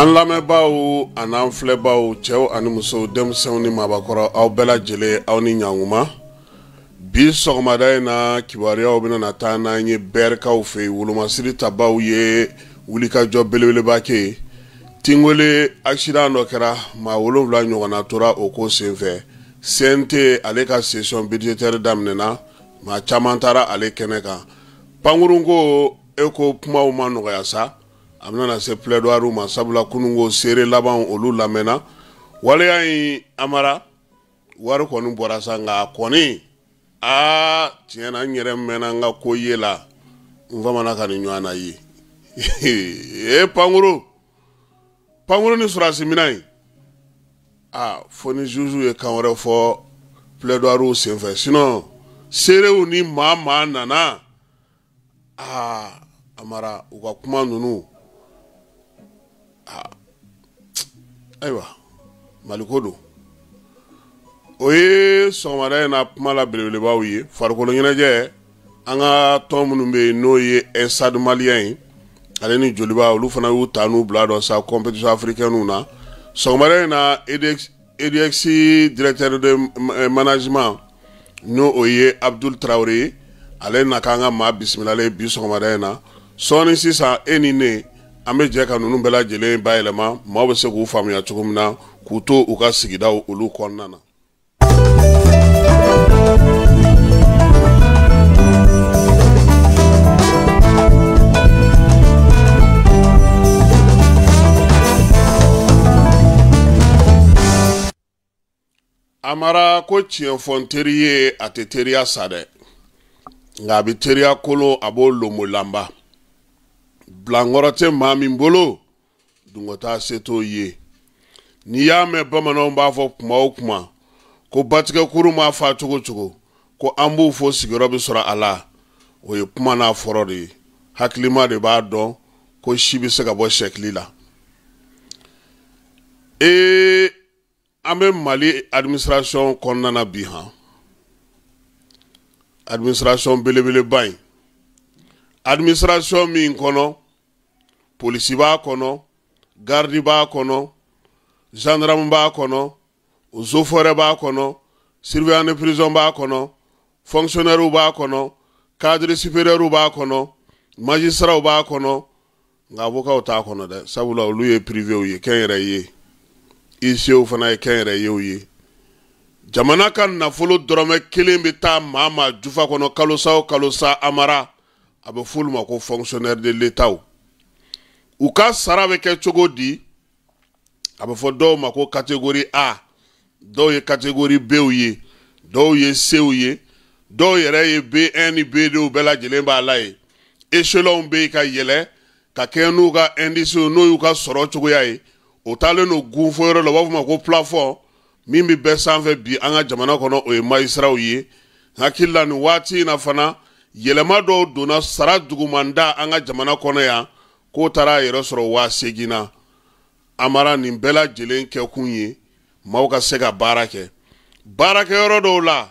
an lamɛnbaaw an'an filɛbaaw cɛw ani musow denmisɛnw ni mabakɔrɔ aw bɛɛ lajɛlen aw ni ɲankuma bi sɔgɔmada in na kibaruyaw benana taa n'an ye bɛrikaw fɛ yen wolomasiri tabaw ye wulikajɔ belebeleba kɛ ye tingwele accident dɔ kɛra maa wolonfila ɲɔgɔnna tora o ko sen fɛ cnt ale ka session budgétaire daminɛna maa caaman taara ale kɛnɛ kan pankurun ko e ko kumaw ma nɔgɔya sa a benana se plaidoiriw ma sabula kunungo seere labanw olu lamɛnna waleya yi amara wari kɔni bɔra sa nka a kɔni aa tiɲɛ na n yɛrɛ mɛnna n ka ko ye la n famana ka ni ɲɔgɔn na ye ee pankoro pankoro ni surasimina ye a fo ni zuzu ye kan wɛrɛ fɔ plaidoiriw senfɛ sinon seerew ni maa maa nana aa amara u ka kuma ninnu Ah. ayiwa maliko don o ye sɔgɔmada in na kuma la belebelebaw ye farikolo ɲɛnajɛ an ka tɔn minnu bɛ yen n'o ye ɛsad maliyɛn ye ale ni joliba olu fana y'u ta n'u bila dɔ sa compétition africaine na sɔgɔmada in na edx directeur de eh, management n'o o ye abdul traore ye ale na k'an ka maa bisimilalen bi sɔgɔmada in na sɔɔni sisan e ni ne. an bɛ jɛ ka ninnu bɛɛ lajɛlen bayɛlɛma maaw bɛ se k'u faamuya cogo min na k'u to u ka sigidaw olu kɔnɔna na. amara ko tiɲɛ fɔ n teri ye a tɛ teriya sa dɛ nka a bɛ teriya kolo a b'o lomolanba bilankɔrɔ tɛ maa min bolo dunkɔta se t'o ye n'i y'a mɛn bamananw b'a fɔ kuma o kuma ko batigɛkuru ma fa cogo cogo ko an b'u fo sigiyɔrɔ bɛ sɔrɔ a la o ye kuma n'a fɔrɔ de ye hakilima de b'a dɔn ko si bɛ se ka bɔ sɛkili la ee an bɛ mali administration kɔnɔna na bi han administration belebeleba in administration min kɔnɔ. polisi b'a kɔnɔ garidi b'a kɔnɔ zandarmu b'a kɔnɔ zoforɛ b'a kɔnɔ siriviyani pirizɔn b'a kɔnɔ fɔnkisiyonɛriw b'a kɔnɔ kadiri supiriyɛriw b'a kɔnɔ majisiraw b'a kɔnɔ nka abokaw t'a kɔnɔ dɛ sabula olu ye pirivew ye kɛnyɛrɛ ye isew fana ye kɛnyɛrɛ yew ye jamana ka nafolo dɔrɔmɛ kelen bɛ taa maa maa jufa kɔnɔ kalosa o kalosa amara a bɛ f'olu ma ko de letaw u e ka sara bɛ kɛ cogo di a bɛ fɔ dɔw ma ko catégorie a dɔw ye catégorie bw ye dɔw ye cw ye dɔw yɛrɛ ye b1 ni b2 bɛɛ lajɛlen b'a la ye échelons bɛ yen ka yɛlɛ ka kɛɲɛ n'u ka indices n'o y'u ka sɔrɔ cogoya ye o taalen no gunfɔyɔrɔ la u b'a fɔ o ma ko plafond min bɛ bɛɛ sanfɛ bi an ka jamana kɔnɔ o ye magistrat ye hakili la nin waati in na fana yɛlɛma dɔw donna sara dugumanda an ka jamana kɔnɔ yan k'o taara a yɛrɛ sɔrɔ waa segin na a mara nin bɛɛ lajɛlen kɛkun ye maaw ka se ka baara kɛ baarakɛyɔrɔ dɔw la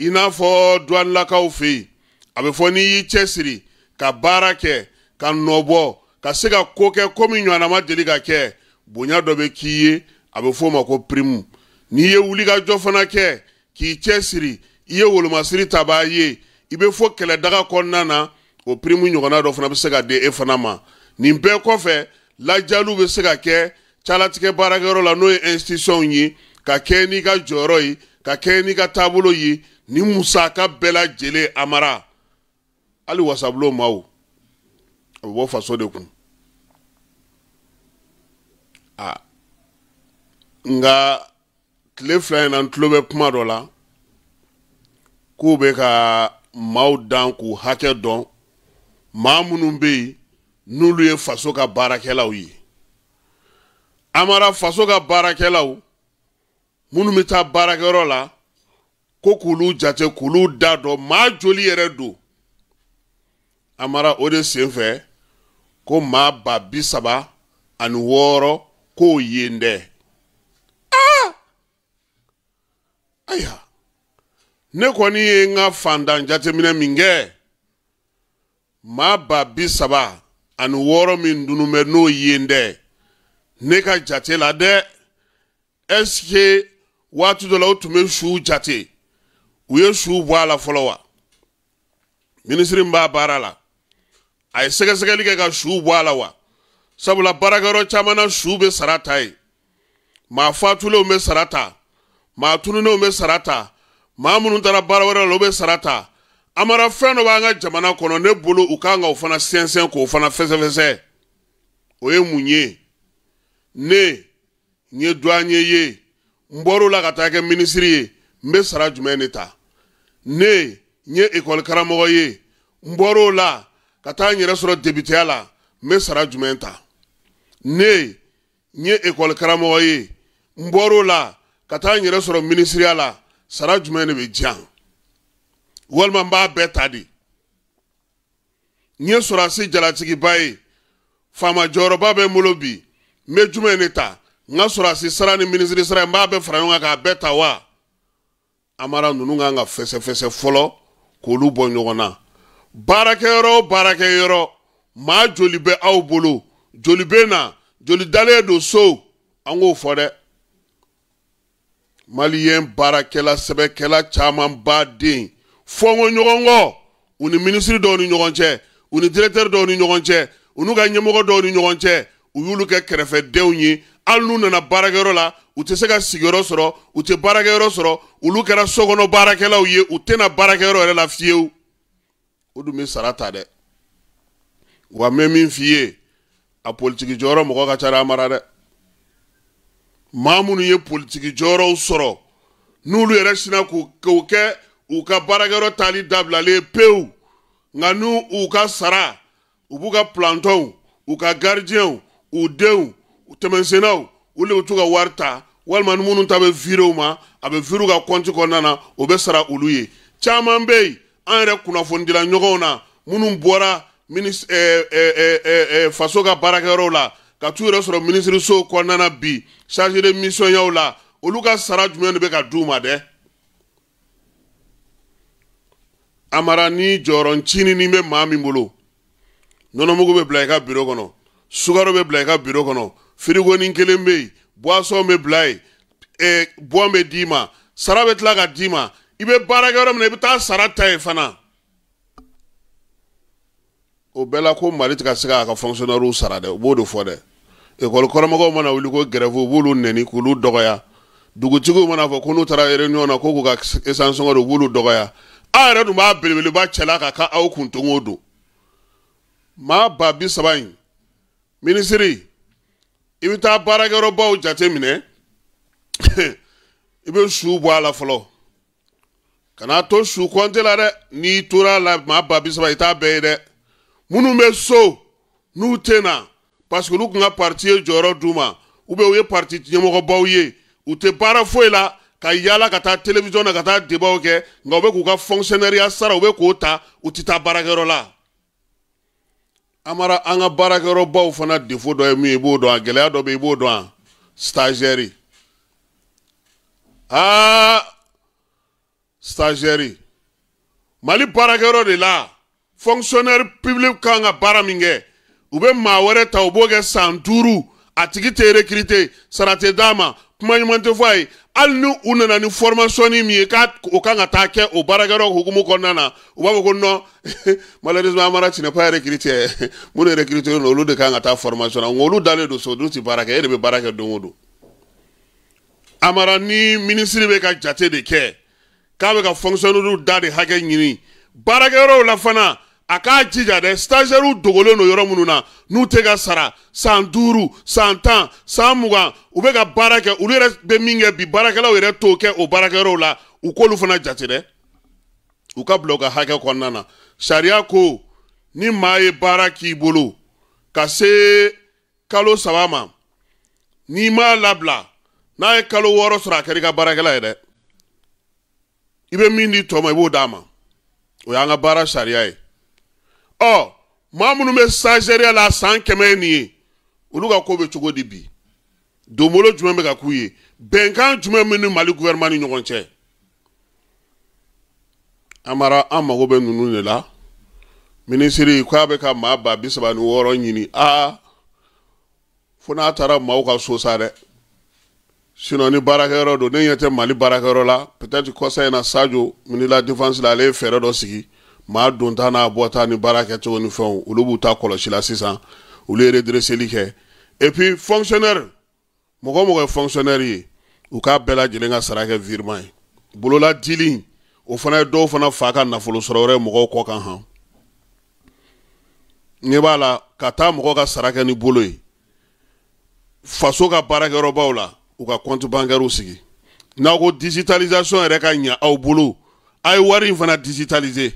i n'a fɔ duwanilakaw fɛ yen a bɛ fɔ n'i y'i cɛsiri ka baara kɛ ka nɔbɔ ka se ka ko kɛ komi min ɲɔgɔnna ma deli ka kɛ bonya dɔ bɛ k'i ye a bɛ fɔ o ma ko pirimu n'i ye wulikajɔ fana kɛ k'i cɛsiri i ye wolomasiri tabaa ye i bɛ fɔ kɛlɛdaga kɔnɔna na o pirimu ɲɔgɔnna dɔ fana bɛ se ka di e fana ma nin bɛɛ kɔfɛ lajaliw bɛ se ka kɛ calatigɛ baarakɛyɔrɔ la n'o ye institution ye ka kɛɲɛ n'i ka jɔyɔrɔ ye ka kɛɲɛ n'i ka taabolo ye nin musaka bɛɛ lajɛlen a mara hali wasabulon ma o a bɛ bɔ faso de kun a nka tile fila in na n tulo bɛ kuma dɔ la k'u bɛ ka maaw dan k'u hakɛ dɔn maa minnu bɛ yen n'olu ye faso ka baarakɛlaw ye amara faso ka baarakɛlaw minnu bɛ taa baarakɛyɔrɔ la ko k'olu jate k'olu da dɔn maa joli yɛrɛ don amara o de sen fɛ ko maa ba bi saba ani wɔɔrɔ k'o yen dɛ aa ayiwa ne kɔni ye n ka fantan jateminɛ min kɛ maa ba bi saba. ani wɔɔrɔ min dunun bɛ n'o ye dɛ ne ka jate la dɛ ɛsike waati dɔ la o tun bɛ suw jate u ye suw bɔ a la fɔlɔ wa minisiri min b'a baara la a ye sɛgɛsɛgɛli kɛ ka suw bɔ a la wa sabula baarakɛyɔrɔ caman na suw bɛ sara ta ye maa faatulenw bɛ sara ta maa tununenw bɛ sara ta maa minnu taara baara wɛrɛ la o bɛ sara ta. a mara fɛn dɔ b'an ka jamana kɔnɔ ne bolo u kan ka o fana sɛnsɛn k'o fana fɛsɛfɛsɛ o ye mun ye ne n ye duwanɲɛ ye n bɔr'o la ka taa kɛ minisiri ye n bɛ sara jumɛn de ta ne n ye ekɔlikaramɔgɔ ye n bɔr'o la ka taa n yɛrɛ sɔrɔ debiteya la n bɛ sara jumɛn ta ne n ye ekɔlikaramɔgɔ ye n bɔr'o la ka taa n yɛrɛ sɔrɔ minisiriya la sara jumɛn de bɛ diyan walima n b'a bɛɛ ta de n ye sɔrɔsi jalatigiba ye faama jɔyɔrɔba bɛ n bolo bi n bɛ jumɛn de ta n ka sɔrɔsi sara ni minisiri sara n b'a bɛɛ fara ɲɔgɔn kan k'a bɛɛ ta wa amara ninnu kan ka fɛsɛfɛsɛ fɔlɔ k'olu bɔ ɲɔgɔn na baarakɛyɔrɔ o baarakɛyɔrɔ maa joli bɛ aw bolo joli bɛ na joli dalen don so an k'o fɔ dɛ maliyɛn baarakɛla sɛbɛkɛla caman b'a den fɔnko ɲɔgɔnkɔ u ni minisiri dɔw ni ɲɔgɔn cɛ u ni diretɛri dɔw ni ɲɔgɔn cɛ u n'u ka ɲɛmɔgɔ dɔw ni ɲɔgɔn cɛ u y'olu kɛ kɛrɛfɛdenw ye hali n'u nana baarakɛyɔrɔ la u tɛ se ka sigiyɔrɔ sɔrɔ u tɛ baarakɛyɔrɔ sɔrɔ olu kɛra sokɔnɔ baarakɛlaw ye u tɛna baarakɛyɔrɔ yɛrɛ la fiyewu o dun bɛ sara ta dɛ wa n min f'i ye a politiki jɔyɔrɔ mɔgɔ ka ca n'a mara dɛ maa minnu ye politiki jɔyɔrɔw sɔrɔ n'olu yɛrɛ sina k'u kɛ u ka baarakɛyɔrɔ tali dabilalen pewu nka n'u u ka sara u b'u ka plantɔnw u ka garidiyɛnw u denw tɛmɛsennaw olu de bɛ t'u ka wari ta walima ni minnu ta bɛ virew ma a bɛ viriw ka kɔnti kɔnɔna na o bɛ sara olu ye caman bɛ yen an yɛrɛ kunnafonidila ɲɔgɔnw na minnu bɔra minis ɛɛ ɛɛ ɛɛ faso ka baarakɛyɔrɔw la ka t'u yɛrɛ sɔrɔ minisirisow kɔnɔna na bi chargé de mission yaw la olu ka sara jumɛn de bɛ ka d'u ma dɛ. amara ni jɔyɔrɔ ncinin bɛ maa min bolo nɔnɔmugu bɛ bila i ka biro kɔnɔ sukaro bɛ bila i ka biro kɔnɔ firigonin kelen bɛ yen buwasɔn bɛ bila yen ɛɛ bɔn bɛ d'i ma sara bɛ tila ka d'i ma i bɛ baara kɛ yɔrɔ min na i bɛ taa sara ta yen fana o bɛɛ la ko mali tɛ ka se k'a ka fonctionnaire sara dɛ u b'o de fɔ dɛ ekɔli karamɔgɔw mana wuli ko gɛrɛfɛ u b'olu nɛni k'olu dɔgɔya dugutigiw mana fɔ ko n'u taara réunion na ko k'u ka essence sɔngɔ don u b'olu dɔgɔya aw yɛrɛ dun b'a belebeleba cɛla ka ka aw kun don o don maa ba bi saba in minisiri i bɛ taa baarakɛyɔrɔbaw jate i bɛ su bɔ a la fɔlɔ kana to su kɔnte la dɛ n'i tora a la maa ba bi saba i t'a bɛɛ ye dɛ minnu bɛ so n'u tɛ na parce que olu tun ka parti ye jɔyɔrɔ d'u ma u bɛ u ye parti ɲɛmɔgɔbaw ye u tɛ baara foyi la. ka yaala ka taa telewisiyɔn na ka taa debaw kɛ nka u bɛ k'u ka fɔnkisɛnɛriya sara u bɛ k'o ta u tɛ taa baarakɛyɔrɔ la amara an ka baarakɛyɔrɔbaw fana defo dɔ ye min ye i b'o dɔn a gɛlɛya dɔ bɛ yen i b'o dɔn a stagiaire aa stagiaire mali baarakɛyɔrɔ de la fonctionnaire pibili kan ka baara min kɛ u bɛ maa wɛrɛ ta u b'o kɛ san duuru a tigi tɛ recruter sara tɛ kuma ɲuman tɛ fɔ a ye hali ni u nana ni formation min ye k'a o kan ka taa kɛ o baarakɛyɔrɔ hukumu kɔnɔna na u b'a fɔ ko non malheureusement Amara tu n'es pas recruté minnu recruter olu de kan ka taa formation na nka olu dalen don so olu tɛ baara kɛ e de bɛ baara kɛ don o don Amara ni ministre bɛ ka jate de kɛ k'a bɛ ka fonctionnaire da de hakɛ ɲini baarakɛyɔrɔw la fana a k'a jija dɛ stagiɛriw dogolen do yɔrɔ minnu na n'u tɛ ka sara san duuru san tan san mugan u bɛ ka baara kɛ olu yɛrɛ bɛ min kɛ bi baarakɛlaw yɛrɛ t'o kɛ o baarakɛyɔrɔw la u k'olu fana jate dɛ u ka bila u ka hakɛ kɔnɔna na sariya ko ni maa ye baara k'i bolo ka se kalo saba ma n'i m'a labila n'a ye kalo wɔɔrɔ sɔrɔ a kɛra i ka baarakɛla ye dɛ i bɛ min di tɔ ma i b'o d'a ma o y'an ka baara sariya ye. ɔ maa minnu bɛ sazɛriya la san kɛmɛ ye nin ye olu ka ko bɛ cogo di bi donbolo jumɛn bɛ ka k'u ye bɛnkan jumɛn bɛ ni mali gouvernement ni ɲɔgɔn cɛ amara an mago bɛ ninnu de la minisiri k'a bɛ ka maa ba bi saba ni wɔɔrɔ ɲini aa fo n'a taara maaw ka so sa dɛ sinon ni baarakɛyɔrɔ don ne ɲɛ tɛ mali baarakɛyɔrɔ la peut-être kɔsa in na sajo ministre de la défense la ale ye fɛɛrɛ dɔ sigi maa donta n'a bɔta ni baara kɛcogo ni fɛnw olu b'u ta kɔlɔsi la sisan olu ye redreseli kɛ et puis fonctionnaire mɔgɔ mɔgɔ ye fonctionnaire ye u k'a bɛɛ lajɛlen ka sara kɛ virement ye bolola dili o fana ye dɔw fana fa ka nafolo sɔrɔ wɛrɛ mɔgɔw kɔ kan han ne b'a la ka taa mɔgɔ ka sara kɛ ni bolo ye faso ka baarakɛyɔrɔbaw la u ka compte bancaire sigi n'aw ko digitalisation yɛrɛ ka ɲa aw bolo a ye wari in fana digitaliser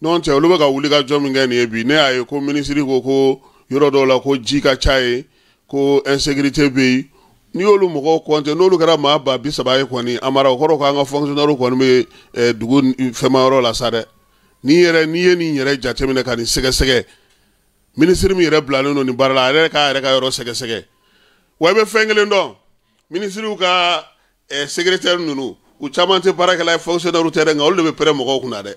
Nou ante, ou loube ka wuli ka jomin genye bi. Ne a yo kou minisiri kou kou yoro do la kou jika chaye, kou ensekirite bi. Ni yo lou mokou kou ante, nou lou kera mababisa baye kwenye, amara wakor wakor anga fonksyonaro kwenye dugo fema wakor la sa de. Nye nye nye nye rejate mi ne ka ni seke seke. Minisiri mi re blan yon nou, ni bar la re re ka re ka yon seke seke. Woye be fengi lendo, minisiri wakar sekirite yon nou, ou chaman te para ke la fonksyonaro tere, nga ou le be pere mokou kou na de.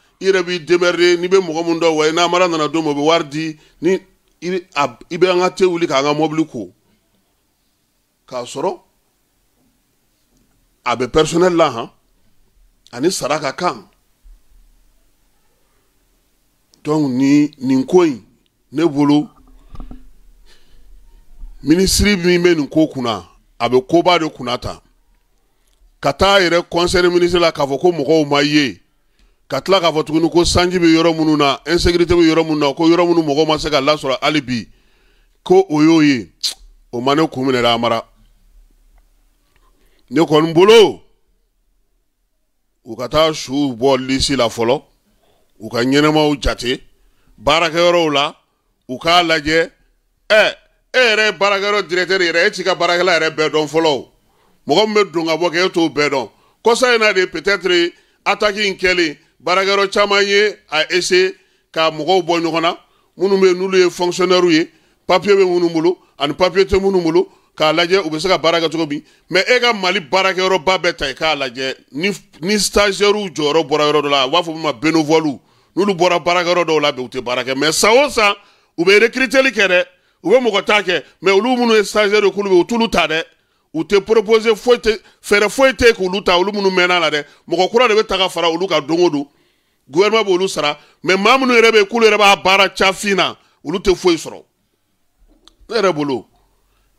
i yɛrɛ b'i déberde n'i bɛ mɔgɔ min dɔn wayi n'a mara nana don min o bɛ wari di ni i bɛ an ka te wuli k'an ka mobili ko k'a sɔrɔ a bɛ personnel la han ani sara ka kan donc nin nin ko in ne bolo minisiri min bɛ nin ko kunna a bɛ koba de kunna ta ka taa yɛrɛ conseil ministre la k'a fɔ ko mɔgɔw ma ye ka tila k'a fɔ tuguni ko sanji bɛ yɔrɔ minnu na insécurité bɛ yɔrɔ minnu na ko yɔrɔ minnu mɔgɔw ma se ka lasɔrɔ hali bi ko o y'o ye o ma ne kun minɛ dɛ amara ne kɔni bolo u ka taa suw bɔ lisi la fɔlɔ u ka ɲɛnɛmaw jate baarakɛyɔrɔw la u k'a lajɛ ɛ e yɛrɛ ye baarakɛyɔrɔ directeur yɛrɛ e t'i ka baarakɛla yɛrɛ bɛɛ dɔn fɔlɔ o mɔgɔ min bɛ don ka bɔ kɛ e t'o bɛɛ dɔn kɔsa in na de peut-être attaque in kɛlen baarakɛyɔrɔ caman ye a ese ka mɔgɔw bɔ ɲɔgɔn na minnu bɛ n'olu ye fonctionnaire ye papier bɛ minnu bolo ani papier tɛ minnu bolo k'a lajɛ u bɛ se ka baara kɛ cogo min mɛ e ka mali baarakɛyɔrɔba bɛɛ ta i k'a lajɛ ni ni stagiaires jɔyɔrɔ bɔra yɔrɔ dɔ la a b'a fɔ min ma bénévoles n'olu bɔra baarakɛyɔrɔ dɔw la bi u tɛ baara kɛ mɛ san o san u bɛ recruter li kɛ dɛ u bɛ mɔgɔ ta kɛ mɛ olu minnu ye stagiaires ye k'olu bɛ u t'olu ta dɛ u tɛ propose foyi tɛ fɛɛrɛ foyi tɛ k'olu ta olu minnu mɛnna la dɛ mɔgɔ kura de bɛ ta ka fara olu kan don o don gouvernement b'olu sara mɛ maa minnu yɛrɛ bɛ yen k'olu yɛrɛ b'a baara cafin na olu tɛ foyi sɔrɔ ne yɛrɛ bolo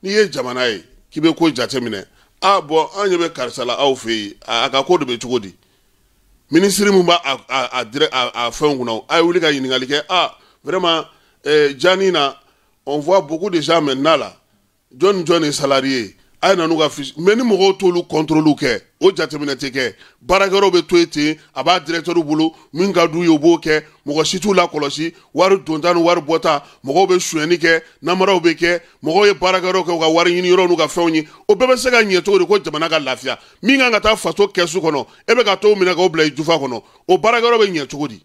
n'i ye jamana ye k'i bɛ ko jateminɛ a bɔn an ɲɛ bɛ karisa la aw fɛ yen a ka ko de bɛ cogo di minisiri min b'a a a a dire a a fɛnw kunna a ye wuli ka ɲininkali kɛ a vraiment ɛɛ jaani na on voit beaucoup de gens maintenant là jɔn ni jɔn ye salarié ye. a ye na n'u ka fisi mɛ ni mɔgɔw t'olu kɔntoroliw kɛ o jateminɛ tɛ kɛ baarakɛyɔrɔ bɛ to yen ten a b'a directeur bolo min ka d'u ye u b'o kɛ mɔgɔ si t'u la kɔlɔsi wari donta ni wari bɔta mɔgɔw bɛ sonyani kɛ namaraw bɛ kɛ mɔgɔw ye baarakɛyɔrɔ kɛ u ka wari ɲini yɔrɔ n'u ka fɛnw ye o bɛɛ bɛ se ka ɲɛ cogo di ko jamana ka lafiya min kan ka taa faso kɛsu kɔnɔ e bɛ ka t'o minɛ k'o bila i jufa kɔnɔ o baarakɛyɔrɔ bɛ ɲɛ cogo di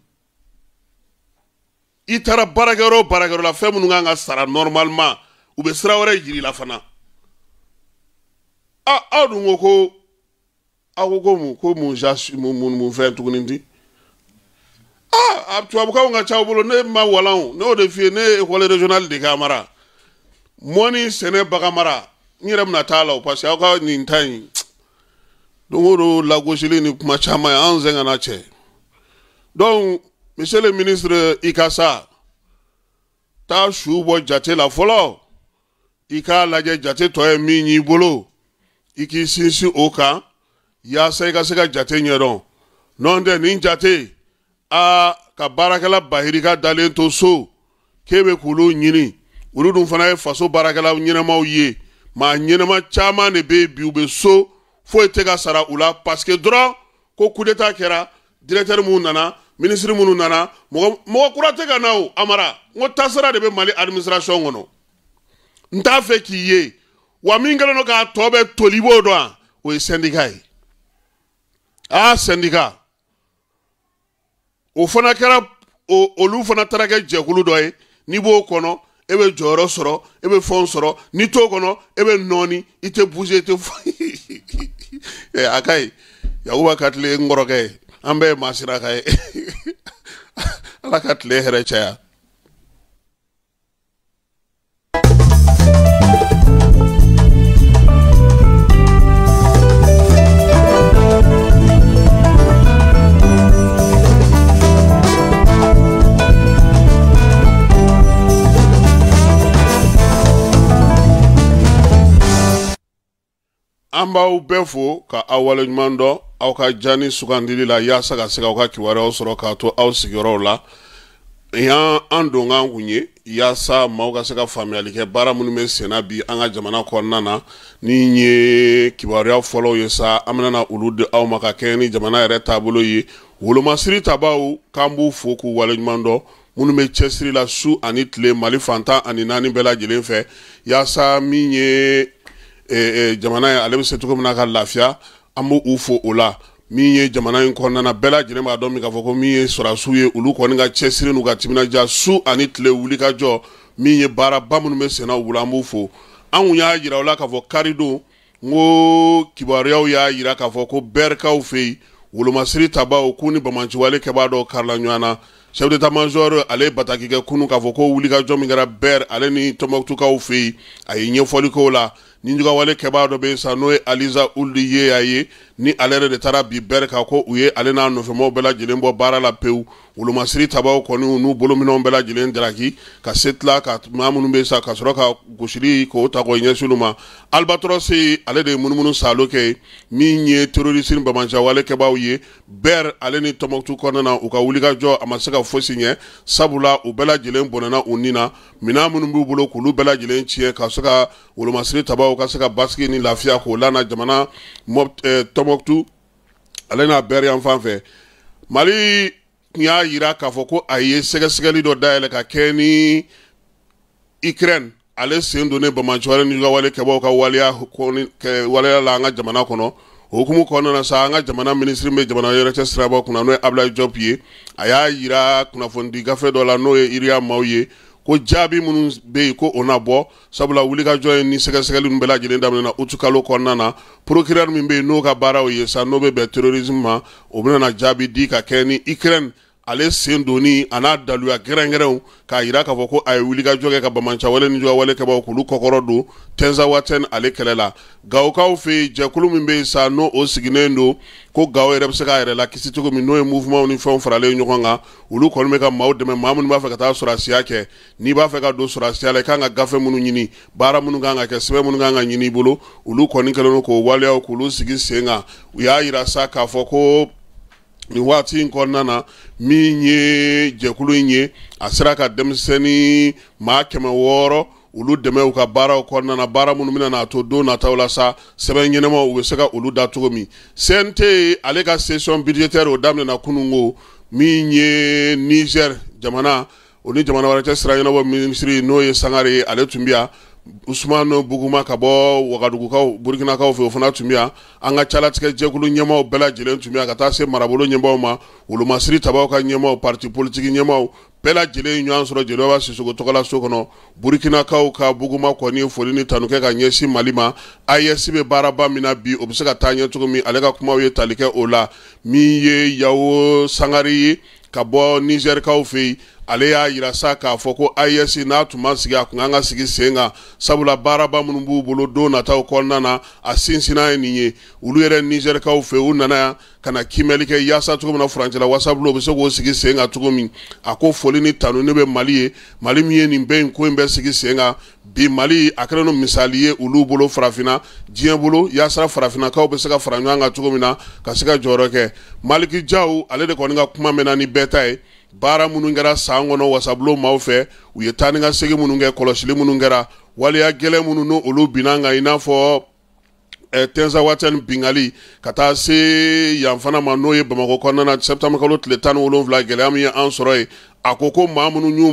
i taara baarakɛyɔrɔ o baarakɛyɔrɔ la fɛn minnu kan ka sara normalement u bɛ sira wɛrɛ yir'i la fana a aw dun ko ko aw ko ko mun ko mun ja mun mun mun fɛn a tubabukanw ka ca aw bolo ne ma walan ne y'o de f'i ye ne ye école régionale de k'a mara mɔni sɛnɛ bagan mara n yɛrɛ bɛna taa la o parce que aw ka nin ta in don o don lagosili ni kuma caman ye an sɛgɛnna cɛ donc monsieur le ministre i ka sa taa su bɔ jate la fɔlɔ i k'a lajɛ jate tɔ ye min y'i bolo. i k'i sinsin o kan yaasa i ka se ka jate ɲɛdɔn n'o tɛ nin jate aa ka baarakɛla bahirika dalen to so k'e bɛ k'olu ɲini olu dun fana ye faso baarakɛla ɲɛnɛmaw ye maa ɲɛnɛma caman de bɛ yen bi u bɛ so foyi tɛ ka sara u la paseke dɔrɔn ko kudeta kɛra diretɛri minnu nana minisiri minnu nana mɔgɔ mɔgɔ kura tɛ ka na o amara n ko taasira de bɛ mali administration kɔnɔ n t'a fɛ k'i ye. wa min kɛlen don k'a tɔ bɛɛ toli b'o dɔn o ye sɛndika ye aa sɛndika o fana kɛra olu fana taara kɛ jɛkulu dɔ ye n'i b'o kɔnɔ e bɛ jɔyɔrɔ sɔrɔ e bɛ fɛnw sɔrɔ n'i t'o kɔnɔ e bɛ nɔɔni i tɛ buze i tɛ foyi ɛ eh, a ka ɲi yakuba ka tile n kɔrɔkɛ ye an bɛɛ ye maa sira ka ye ala ka tile hɛrɛ caya. an b'aw bɛɛ fo ka aw waleɲuman dɔn aw ka jani sugandili la yaasa ka se k'aw ka kibaruyaw sɔrɔ k'a to aw sigiyɔrɔw la yan an don kan kun ye yaasa maaw ka se ka faamuyali kɛ baara minnu bɛ senna bi an ka jamana kɔnɔna na ni ye kibaruya fɔlɔw ye sa an bɛna olu di aw ma ka kɛɲɛ ni jamana yɛrɛ taabolo ye wolomasiri tabaw k'an b'u fo k'u waleɲuman dɔn minnu bɛ cɛsiri la su ani tile mali fantan ani naani bɛɛ lajɛlen fɛ yaasa min ye Eh, eh, jamana ye ale bɛ se cogo min na ka lafiya an b'o u fo o la min ye jamana in kɔnɔna na bɛɛ lajɛlen b'a dɔn min k'a fɔ ko min ye sɔrasiw ye olu kɔni ka cɛsiri n'u ka timinadiya su ani tile wuli ka jɔ min ye baaraba minnu bɛ senna u bolo an b'u fo anw y'a yira o la k'a fɔ karidon n ko kibaruyaw y'a yira k'a fɔ ko bɛrikaw fɛ yen wolomasiri tabaw k'u ni bamanciwale kɛbaa dɔw karila ɲɔgɔn na chef d'état major ale batakikɛ kunu k'a fɔ ko wulikajɔ min kɛra bɛr ale ni tɔnbɔkutukaw fɛ yen a ye ɲɛfɔli k'o la ni ɲugawale kɛbaa dɔ bɛ sa n'o ye aliza uldi ye a ye ni ale yɛrɛ de taara bi bɛrɛ kan ko u ye ale n'a nɔfɛmɔgɔw bɛɛ lajɛlen bɔ baara la pewu wolomasiri tabaw kɔni n'u bolominɛw bɛɛ lajɛlen daraki ka se tila ka maa minnu bɛ sa ka sɔrɔ ka gosili k'o ta k'o ɲɛsin olu ma albatɔrɔsi ale de ye munumunu salo kɛ min ye terorisi ni bamananjawale kɛbaaw ye bɛr ale ni tɔnbɔkutu kɔnɔna na u ka wulikajɔ a ma se ka fosi ɲɛ sabula u bɛɛ lajɛlen bɔnɛna u ni na minan minnu b'u bolo k'olu bɛɛ lajɛlen tiɲɛ ka se ka wolomasiri tabaw ka se ka basigi ni lafiya k'o lana jamana tɔnbɔkutu eh, ale n'a bɛri yan fan fɛ mali tun y'a yira k'a fɔ ko a ye sɛgɛsɛgɛli dɔ dayɛlɛ ka kɛ ni ukraine ale sen donnen bamacɔre ni wale kɛbaw ka waleya waleya la an ka jamana kɔnɔ hukumu kɔnɔna na sa an ka jamana minisiri bɛ jamana wɛrɛ cɛ sirabaw kunna n'o ye abulayi jɔp ye a y'a yira kunnafonidi gafe dɔ la n'o ye iriya maw ye ko jaabi minnu be yen ko o na bɔ sabula wulikajɔ ye ni sɛgɛsɛgɛli ninnu bɛɛ lajɛlen daminɛna utu kalo kɔnɔna na procureur min be yen n'o ka baaraw ye sa n'o be bɛn terrorisme ma o bɛna na jaabi di ka kɛ ni ukraine ale sen doni ana daluya gɛrɛngɛrɛnw k'a yira k'a fɔ ko a ye wulikajɔ kɛ ka bamanca wale ni jɔwale kɛbaw k'olu kɔkɔrɔ don tɛnza watɛn ale kɛlɛ la gawokaw fɛ yen jɛkulu min bɛ yen sa n'o o sigilen don ko gawo yɛrɛ bɛ se k'a yɛrɛ lakisi cogo min n'o ye mufumaw ni fɛnw faralen ɲɔgɔn kan olu kɔni bɛ ka maaw dɛmɛ maa minnu b'a fɛ ka taa sɔrɔsiya kɛ n'i b'a fɛ ka don sɔrɔsiya la i kan ka gafe minnu ɲini baara minnu kan ka kɛ sɛbɛn minnu kan ka ɲini i bolo olu kɔni kɛlen don k'o waleyaw k'olu sigi sen kan u y'a yira sa k'a fɔ ko ni waati in kɔnɔna min ye jɛkulu ye a sera ka denmisɛni maa kɛmɛ wɔɔrɔ olu dɛmɛ u ka baaraw kɔnnana baara minnu bɛna n'a to don nataw la sa sɛbɛn ɲɛnɛmaw u be se ka olu da cogo min cnt ale ka session budgétaire o daminɛna kunungo min ye niger jamana o ni jamana wɛrɛ tɛ sira ɲɛnabɔ minisiri n'o ye sangare ale tun biya usumani buguma ka bɔ wagadugukaw burukinakaw fɛ o fana tun bi yan an ka calatigɛ jɛkulu ɲɛmaw bɛɛ lajɛlen tun bi yan ka taa se marabolo ɲɛmaw ma wolomasiri tabaw ka ɲɛmaw parti politiki ɲɛmaw bɛɛ lajɛlen ɲɔgɔn sɔrɔ jeliba sisogo tɔgɔla so kɔnɔ burukinakaw ka buguma kɔni foli ni tanu kɛ ka ɲɛsin mali ma ayɛsi bɛ baaraba min na bi o bɛ se ka taa ɲɛ cogo min ale ka kumaw ye tali kɛ o la min ye yawo sangari ye ka bɔ nigɛrikaw fɛ yen ale y'a yira sa k'a fɔ ko ais e n'a tun ma sigi a kun kan ka sigi sen kan sabula baaraba minnu b'u bolo don nataw kɔnɔna na a sinsinna ye nin ye olu yɛrɛ nigɛrikaw fɛ u nana yan ka na kimɛli kɛ yaasa cogo min na furancɛ la u bɛ se k'o sigi sen kan cogo min a ko foli ni tanu ne bɛ mali ye mali min ye nin bɛɛ in ko in bɛ sigi sen kan bi mali a kɛlen do misali ye olu bolo farafina diɲɛ bolo yaasara farafinakaw be se ka fara ɲɔgɔn kan cogo min na ka se ka jɔyɔrɔ kɛ maliki jaw ale de kɔni ka kuma mɛnna ni bɛɛ ta ye baara minnu kɛra saan kɔnɔ wasabulo maw fɛ u ye tani ka segi minnu kɛ kɔlɔsili minnu kɛra waliya gwɛlɛ minnu n' olu binna i n'a fɔ eh, bingali ka taa se yan fana ma n'o ye bamako kɔnɔna na sɛptanbr kalo tile tan ni wolonfila gwɛlɛya min ye an sɔrɔ ye a ko ko maa minnu y'u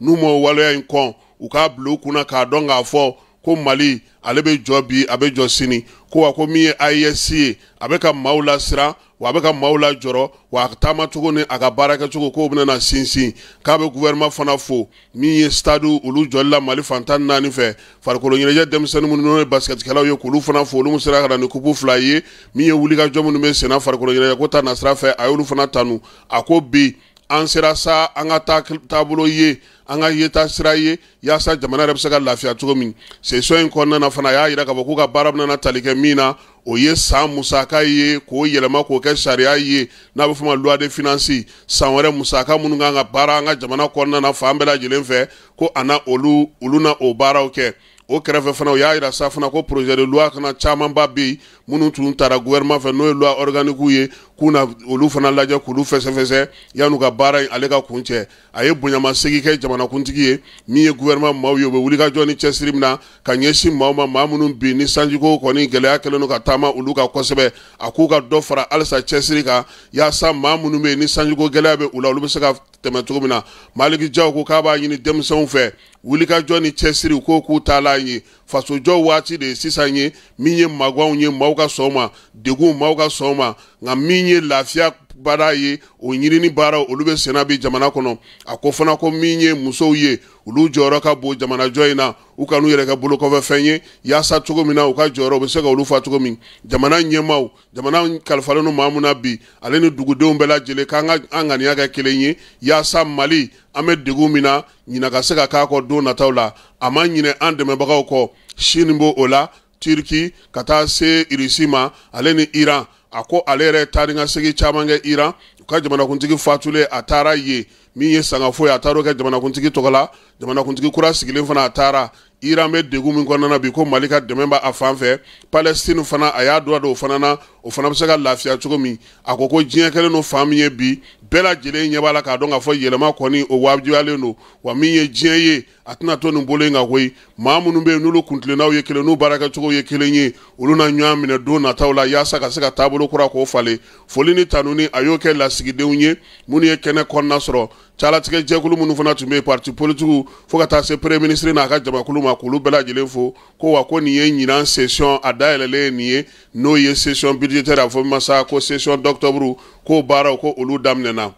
n'u ma waleya kɔn u k'a bila u kunna k'a dɔn k'a fɔ ko mali ale bɛ jɔ bi a bɛ jɔ sini ko wa ko min ye aes ye a bɛ ka maaw lasiran wa a bɛ ka maaw lajɔrɔ wa a taamacogo ni a ka baarakɛcogo k'o bɛna sinsin k'a bɛ guvɛrɛma fana fo min ye stadu olu jɔli la mali fantan naani fɛ farikolo ɲɛnajɛ denmisɛnnin minnu n'o ye basikɛtikɛlaw ye k'olu fana fo olu sera ka na ni kupu fila ye min ye wulikajɔ minnu bɛ senna farikolo ɲɛnajɛ ko ta nasira fɛ a y'olu fana tanu a ko bi an sera sa an ka taabolo ye an ka yeta sira ye yaasa jamana yɛrɛ be se ka lafiya cogo min sesiyɔn yi kɔnnana na fana y'a yira k'a fɔ k'u ka baara benana talikɛ min na o ye saan musaka ye k'o yɛlɛma k'o kɛ sariya ye n'a be fɔma loi de finansi san wɛrɛ musaka minnu kan ka baara an ka jamana kɔnnana faan bɛ lajɛlen fɛ ko ana olu olu na o baaraw kɛ o kɛrɛfɛ fana o y'a yira sa fana ko projet de loi kana caamanba be yen minnu tun taara gouvernement fɛ n'o ye loi organique ye k'u na olu fana lajɛ k'olu fɛsɛfɛsɛ yan'u ka baara in ale ka kun cɛ a ye bonyamasegi kɛ jamanakuntigi ye min ye gouvernement maaw ye u bɛ wulikajɔ ni cɛsiri min na ka ɲɛsin maaw ma maa minnu bi ni sanjiko kɔni gɛlɛya kɛlen don ka taama olu kan kosɛbɛ a k'u ka dɔ fara halisa cɛsiri kan yaasa maa minnu bɛ ni sanjiko gɛlɛya bɛ u la olu bɛ se ka tɛmɛ cogo min na maliki jaw ko k'a b'a ɲini denmisɛnw fɛ wulikajɔ ni cɛsiri k'o k'u ta la ye fasojɔ waati de ye sisan ye min ye magwanw ye maaw ka sɔn ma degunw maaw ka sɔn ma nka min ye lafiya baara ye o ɲinini baara olu bɛ senna bi jamana kɔnɔ a ko fana ko min ye musow ye olu jɔyɔrɔ ka bon jamanajɔ in na u ka n'u yɛrɛ kɛ bolokɔfɛfɛn ye yaasa cogo min na u ka jɔyɔrɔ u bɛ se ka olu fa cogo min jamana ɲɛmaw jamana kalifalen don maa mun na bi ale ni dugudenw bɛɛ lajele k'an ka an ŋaniya kɛ kelen ye yaasa mali an be degu min na ɲina ka se ka k'a kɔ don nataw la a ma ɲinɛ an dɛmɛbagaw kɔ sini b'o o la turki ka taa se irisi ma ale ni iran a ko ale yɛrɛ taari ka segi caman kɛ iran u ka jamanakuntigi fatulen a taara ye min ye sanga foyi a taar'o kɛ jamanakuntigi tɔgɔ la jamanakuntigi kura sigilen fana a taara iran bɛ degun min kɔnɔna na bi ko mali ka dɛmɛ b'a fan fɛ palɛstine fana a y'a dɔ don o fana na o fana bɛ se ka lafiya cogo min a ko ko diɲɛ kɛlen don fan min ye bi bɛɛ lajɛlen ɲɛ b'a la k'a dɔn k'a fɔ yɛlɛma kɔni o waajibiyalen don wa min ye diɲɛ ye a tɛna to nin bolo in kan koyi maa minnu bɛ yen n'olu kuntilennaw ye kelen n'u baarakɛcogow ye kelen ye olu na ɲɔgɔn minɛ don nataw la yaasa ka se ka taabolo kura k'o falen foli ni tanuni a y'o kɛ lasigidenw ye minnu ye kɛnɛ kɔnɔna sɔrɔ calatigɛ jɛkulu minnu fana tun bɛ yen parti politique fo ka taa se premier ministre n'a ka jamakulu ma k'olu bɛɛ lajɛlen fo ko wa ko nin ye ɲinan session a dayɛlɛlen ye nin ye n'o ye session budget 18h a ko session d'octobre ko baaraw ko olu daminɛna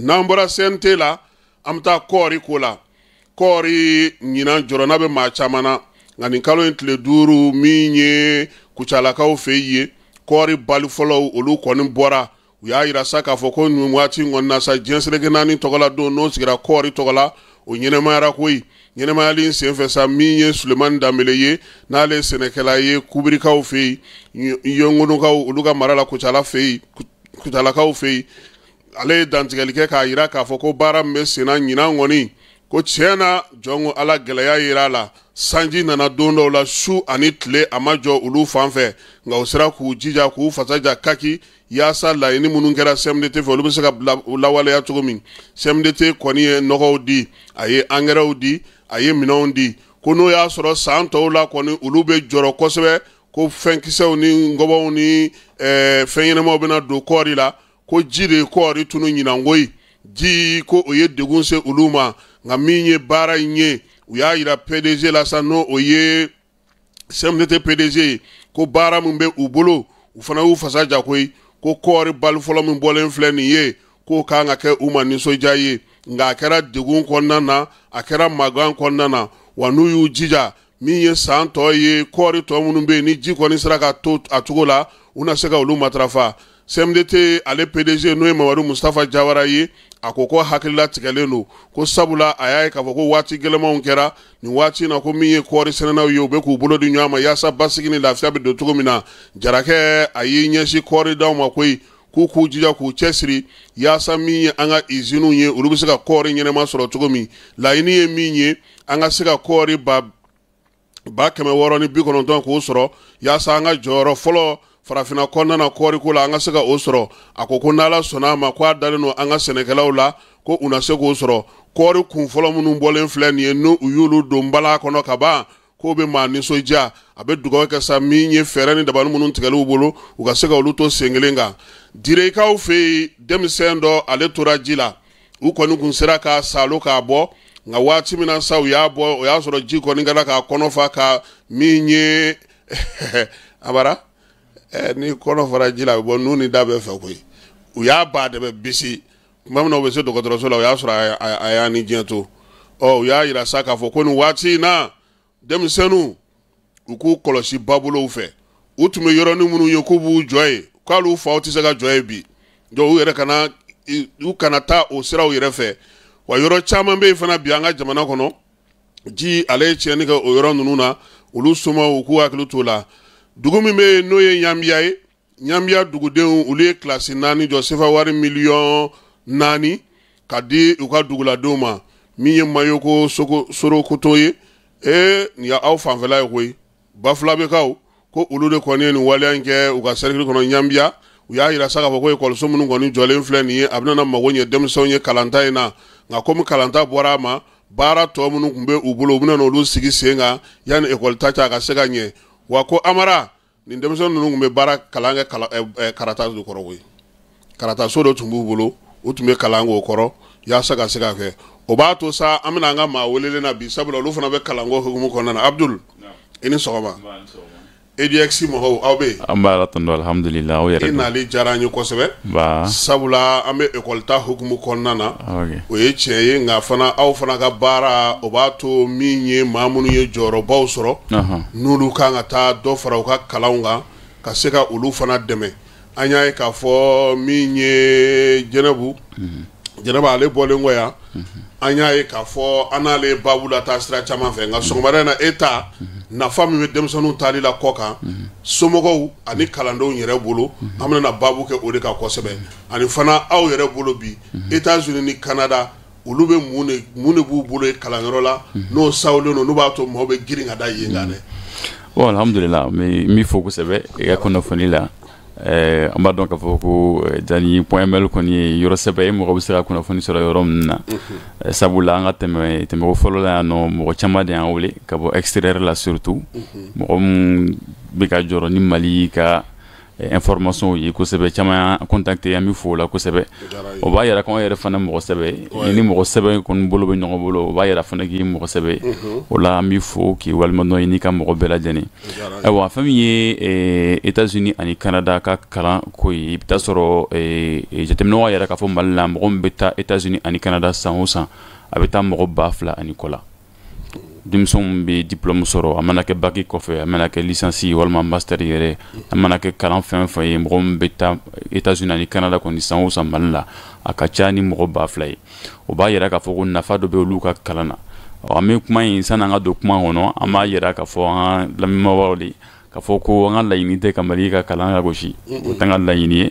n'an bɔra cnt la an bɛ taa kɔɔri ko la kɔɔri ɲinan jɔrɔ n'a bɛ maa caman na nka nin kalo in tile duuru min ye kucalakaw fɛ yen ye kɔɔri bali fɔlɔ olu kɔni bɔra u y'a yira sa k'a fɔ ko nin waati in kɔni na sa diɲɛ seleke naani tɔgɔla don n'o sigira kɔɔri tɔgɔla o ɲɛnɛmayara koyi ɲɛnɛmayali senfɛ sa min ye sulemani danbele ye n'ale sɛnɛkɛla ye kubirikaw fɛ yen yɔngodokaw olu ka mara la kucala fɛ yen kucalakaw fɛ yen ale ye dantigɛli kɛ k'a yira k'a fɔ ko baara min bɛ senna ɲinan kɔni ko tiɲɛ na jɔn ko ala gɛlɛya yera a la sanji nana don dɔw la su ani tile a ma jɔ olu fan fɛ nka u sera k'u jija k'u fasaja kaki yaasa laɲini minnu kɛra cmdt fɛ olu bɛ se ka lawaleya cogo min cmdt kɔni ye nɔgɔw di a ye angɛrɛw di a ye minɛnw di ko n'o y'a sɔrɔ san tɔw la kɔni olu bɛ jɔrɔ kosɛbɛ ko fɛnkisɛw ni ngɔbɔw ni ɛɛ fɛnɲɛnɛmaw bɛna don kɔɔri la ko ji de ye kɔɔri tunu ɲinanko ye ji ko o ye degun se olu ma nka min ye baara in ye u y'a yira pdg la sa n'o o ye cmdt pdg ye ko baara min bɛ u bolo u fana y'u fasa ja koyi ko kɔɔri bali fɔlɔ min bɔlen filɛ nin ye k'o kan ka kɛ u ma nisɔndiya ye nka a kɛra degun kɔnɔna na a kɛra magan kɔnɔna na wa n'u y'u jija min ye san tɔ ye kɔɔri tɔ minnu bɛ yen ni ji kɔni sera ka to a cogo la u na se ka olu matarafa cmdt ale pdg n'o ye mamadu mustafa jawara ye a ko ko hakilila tigɛlen don ko sabula a y'a ye k'a fɔ ko waati gɛlɛmanw kɛra nin waati na ko min ye kɔɔri sɛnɛnaw ye u bɛ k'u bolo di ɲɔgɔn ma yaasa basigi ni lafiya bɛ don cogo min na jarakɛ a y'i ɲɛsin kɔɔri d'aw ma koyi k'u k'u jija k'u cɛsiri yaasa min ye an ka iziniw ye olu bɛ se ka kɔɔri ɲɛnɛma sɔrɔ cogo min laɲini ye min ye an ka se ka kɔɔri ba ba kɛmɛ wɔɔrɔ ni bi kɔnɔntɔn k'o sɔrɔ yaasa an ka jɔyɔrɔ fɔlɔ farafinna kɔnɔna na kɔɔriko la an ka se ka o sɔrɔ a ko ko n'ala sɔnna a ma ko a dalen don an ka sɛnɛkɛlaw la ko u na se k'o sɔrɔ kɔɔri kun fɔlɔ minnu bɔlen filɛ nin ye n'u y'olu don bala kɔnɔ ka ban k'o bɛ maa nisɔndiya a bɛ dugawu kɛ sa min ye fɛɛrɛ ni dabali minnu tigɛliw bolo u ka se ka olu to sen kelen kan direkaw fɛ yen denmisɛn dɔ ale tora ji la u kɔni tun sera ka salo k'a bɔ nka waati min na sa u y'a bɔ o y'a sɔrɔ ji kɔni kɛra k'a kɔnɔ fa ka min ye abara ɛ ni kɔnɔ fara ji la a bɛ bɔ nu ni da bɛɛ fɛ koyi u y'a ba dɛmɛ bisi tuma min na u bɛ se dɔgɔtɔrɔso la o y'a sɔrɔ a y'a ni diɲɛ to ɔ u y'a yira sa k'a fɔ ko nin waati in na denmisɛnninw u k'u kɔlɔsi babolow fɛ u tun bɛ yɔrɔnin minnu ye k'u b'u jɔ yen k'alu faw tɛ se ka jɔ ye bi jɔ u yɛrɛ kana u kana taa o siraw yɛrɛ fɛ wa yɔrɔ caman bɛ yen fana bi an ka jamana kɔnɔ ji ale ye tiɲɛni kɛ o yɔrɔ ninnu na olu somɔgɔw u k'u hakili t'o la dugu min bɛ yen n'o ye ɲanbiya ye ɲanbiya dugudenw olu ye kilasi naani jɔ sefa wari miliyɔn naani ka di u ka duguladenw ma min ye mayoko sorokoto ye ee nin y'aw fanfɛla ye koyi bafulabekaw ko olu de kɔni ye nin waleya in kɛ u ka sɛrikili kɔnɔ ɲanbiya u y'a yira sa k'a fɔ ko ekɔliso minnu kɔni jɔlen filɛ nin ye a benana mago ɲɛ denmisɛnw ye kalanta in na nka komi kalanta bɔra a ma baara tɔ minnu kun be u bolo u benana olu sigi sen kan yani ekɔli ta cɛ a ka se ka ɲɛ wa ko amara nin denmisɛn ninnu kun be baara kalan kɛ karata do kɔrɔ koyi karataso dɔ tun b'u bolo u tun be kalan k'o kɔrɔ y'asa ka se ka kɛ o b'a to sa an bena an ka maa welelen na bi sabula olu fana bɛ kalanko hukumu kɔnɔna abdul i ni sɔgɔma ADX mɔgɔw aw bɛ yen an b'a la tanu alihamudulila aw yɛrɛ i e nali diyara an ye kosɛbɛ ba sabula an bɛ ekɔlita hukumu kɔnɔna na o ye tiɲɛ ye nka fana aw fana ka baara o b'a to min ye maa minnu ye jɔyɔrɔbaw sɔrɔ n'olu kan ka taa dɔ fara u ka kalanw kan ka se ka olu fana dɛmɛ an y'a ye k'a fɔ min ye jɛnɛbu jɛnɛba ale bɔlen kɔ yan an y'a ye k'a fɔ an n'ale ba wula taa sira caman fɛ nka sɔgɔmada na e ta nafa min bɛ denmisɛnninw taali la kɔ kan somɔgɔw ani kalandenw yɛrɛ bolo an bɛna baabu kɛ o de kan kosɛbɛ ani fana aw yɛrɛ bolo bi Etats-Unis ni Canada olu bɛ mun de mun de b'u bolo ye kalanyɔrɔ la n'o sawulen don n'o b'a to maaw bɛ girin ka da yen kan dɛ. bon alhamdulilah n b'i fo kosɛbɛ i ka kunnafoni la. eh, an b'a dɔn k'a fɔ ko eh, jani point ml kɔni ye yɔrɔ sɛbɛ ye mɔgɔ be se ka kunnafoni sɔrɔ yɔrɔ min na mhm. eh, sabula an ka tɛmɛ tɛmɛko fɔlɔ la yan nɔ mɔgɔ caaman de y'an wele ka bɔ extérieur la surtout mɔgɔ mhm. min be ka jɔrɔ ni mali ka information ye kosɛbɛ caman y'an contacté an bɛ fo la kosɛbɛ o b'a yira k'anw yɛrɛ fana mɔgɔ sɛbɛ ni mɔgɔ sɛbɛ kɔni bolo bɛ ɲɔgɔn bolo o b'a yira fana k'i mɔgɔ sɛbɛ o la an b'i fo k'i walima dɔ n'i ka mɔgɔ bɛɛ lajɛlen ayiwa fɛn min ye États-Unis eh, ani Canada ka kalan ko ye i bɛ taa sɔrɔ eh, eh, jateminɛw b'a yira k'a fɔ Mali la mɔgɔ min bɛ taa États-Unis ani Canada san o san a bɛ taa mɔgɔ ba fila ani kɔ la denmisɛnw be diplɔmu sɔrɔ a mana kɛ baki kɔfɛ a mana kɛ licensi walima mastɛri yɛrɛ a mana kɛ kalan fɛn fɛn ye mɔgɔ min bɛ ta etats-unis ani kanada kɔni san o san mali la a ka ca ni mɔgɔ ba fila ye o b'a yira k'a fɔ ko nafa dɔ bɛ olu ka kalan na an bɛ kuma in an ka don kuma kɔnɔ an b'a yira k'a fɔ an ka lamɛnbagaw de k'a fɔ ko an ka laɲini tɛ ka mali ka kalan lagosi o t'an ka laɲini ye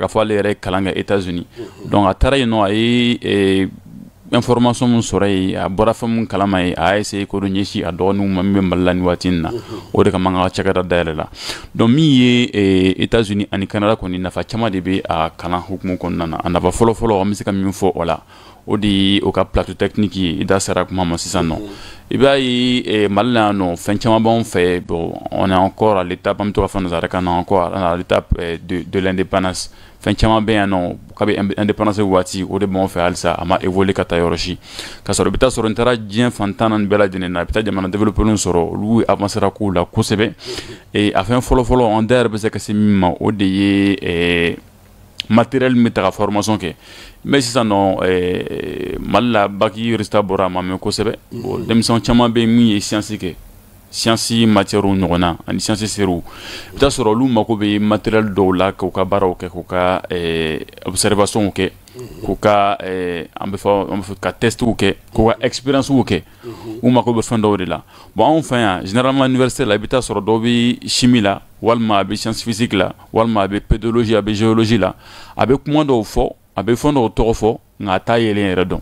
k'a fɔ ale yɛrɛ ye kalan kɛ états-unis donc a taara yen nɔ a ye ee, information min sɔrɔ yen a bɔra fɛn min kalama yen a essaye ko dɔ ɲɛsi a dɔgɔninw ma min bɛ mali la nin waati na o de kama an ka cakɛda dayɛlɛ la donc min ye états-unis ee, ani canada kɔni nafa caman de bɛ a kalan hukumu kɔnɔna na a nafa fɔlɔfɔlɔ an bɛ se ka min fɔ o la o de ye o ka plateau technique ye i da sera kuma ma sisan nɔ i b'a ye ee, mali la yan nɔ fɛn caman b'anw fɛ bon on est encore à l'étape an bɛ to ka fɛn dɔ na encore à l'étape de l'indépendance fɛn caman bɛ yan nɔ kabi indépendance waati o de b'anw fɛ halisa a ma évoluer ka taa yɔrɔ si k'a sɔrɔ i bɛ taa sɔrɔ n taara diɲɛ fan tan naani bɛɛ lajɛlen na i bɛ taa jamana développelenw sɔrɔ olu avancera kow la kosɛbɛ ee a fɛn fɔlɔfɔlɔ an da yɛrɛ bɛ se ka se min ma o de ye ɛɛ matériel min bɛ ta ka formation kɛ mɛ sisan nɔ ɛɛ mali la bac résultat bɔra a ma mɛn kosɛbɛ bon denmisɛn caman bɛ yen min ye science kɛ siyansi matiɛriw ɲɔgɔn ani siyansi serew i bɛ taa sɔrɔ olu mako be matériel dɔw la k'u ka baaraw kɛ k'u ka observationw kɛ k'u ka an bɛ fɔ ka testw kɛ k'u ka expériencew kɛ u mago bɛ fɛn dɔw de la bon anw fɛ ya généralement université la i bɛ taa sɔrɔ dɔw be chimie la walima a be science physique la walima a bɛ pédologie a bɛ géologie la a bɛ kuma dɔw fɔ a bɛ fɛn dɔw tɔgɔ fɔ nka a t'a yelen yɛrɛ dɔn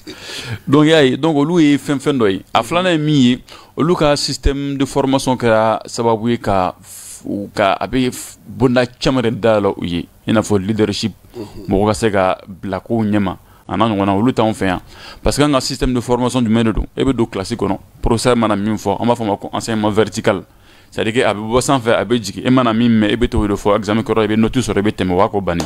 donc y'a ye donc olu ye fɛn fɛn dɔ ye a filanan ye min ye olu ka système de formation kɛra sababu ye ka ka a bɛ bonda caman de dayɛlɛ u ye i n'a fɔ leadership mɔgɔ ka se ka bila kow ɲɛma a n'a ɲɔgɔnna olu t'anw fɛ yan parce que an ka système de formation jumɛn de don e bɛ don kilasi kɔnɔ professeur mana min fɔ an b'a fɔ o ma ko enseignement vertical c'est à dire que a bɛ bɔ sanfɛ a bɛ jigin e mana min mɛn e bɛ t'o de fɔ examen kɔrɔ i bɛ note sɔrɔ i bɛ tɛmɛ o b'a ko banni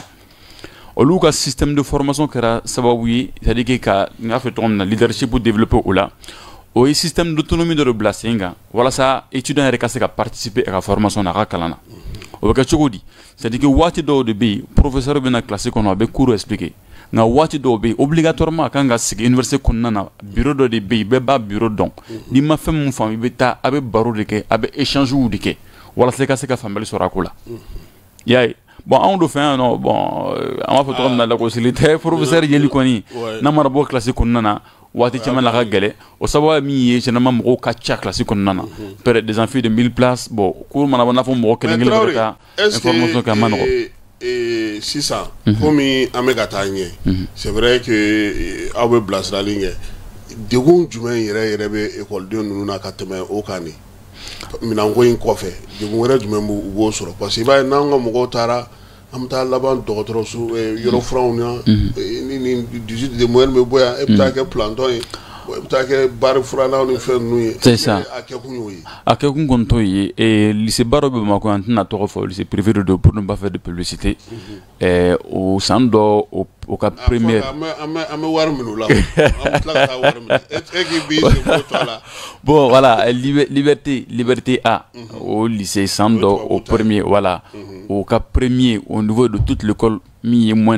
olu ka système de formation kɛra sababu ye c'est à dire que ka n y'a fɔ cogo min na leadership développer o la o ye système d'autonomie dɔ de bila sen kan walasa étudiant yɛrɛ ka se ka participer a ka formation na a ka kalan na o bɛ kɛ cogo di c'est à dire que waati dɔw de bɛ yen professeur bɛ na classe kɔnɔ a bɛ cours expliquer nka waati dɔw bɛ yen obligatoirement a kan ka sigi université kɔnɔna na bureau dɔ de bɛ yen bɛɛ b'a bureau dɔn n'i ma fɛn min faamu i bɛ taa a bɛ baro de kɛ a bɛ échangew de kɛ walasa i ka se ka faamuyali sɔrɔ a ko la i y'a ye bon anw do fɛ yan bon an b'a fɔ lakɔsili professeur yeli n'a mara bɔ waati la ka o min ye mɔgɔw ka ca kɔnɔna des de 1000 places bon mana bɔ n'a fɔ mɔgɔ a ma komi mhm. mhm. c'est vrai que aw bɛ bilasirali kɛ degun jumɛn yɛrɛ yɛrɛ bɛ na minanko in kɔfɛ degun wɛrɛ jumɛn b'u b'o sɔrɔ parce que i b'a ye n'an ka mɔgɔw taara an bɛ taa laban dɔgɔtɔrɔso yɔrɔ furanw na ni nin 18 de moyenne bɛ bɔ yan e bɛ taa kɛ planton ye c'est ça a quelqu'un lycée privé de pour ne faire de publicité au Sando au bon voilà liberté liberté A au lycée Sando au premier voilà au cas premier au niveau de toute l'école et moins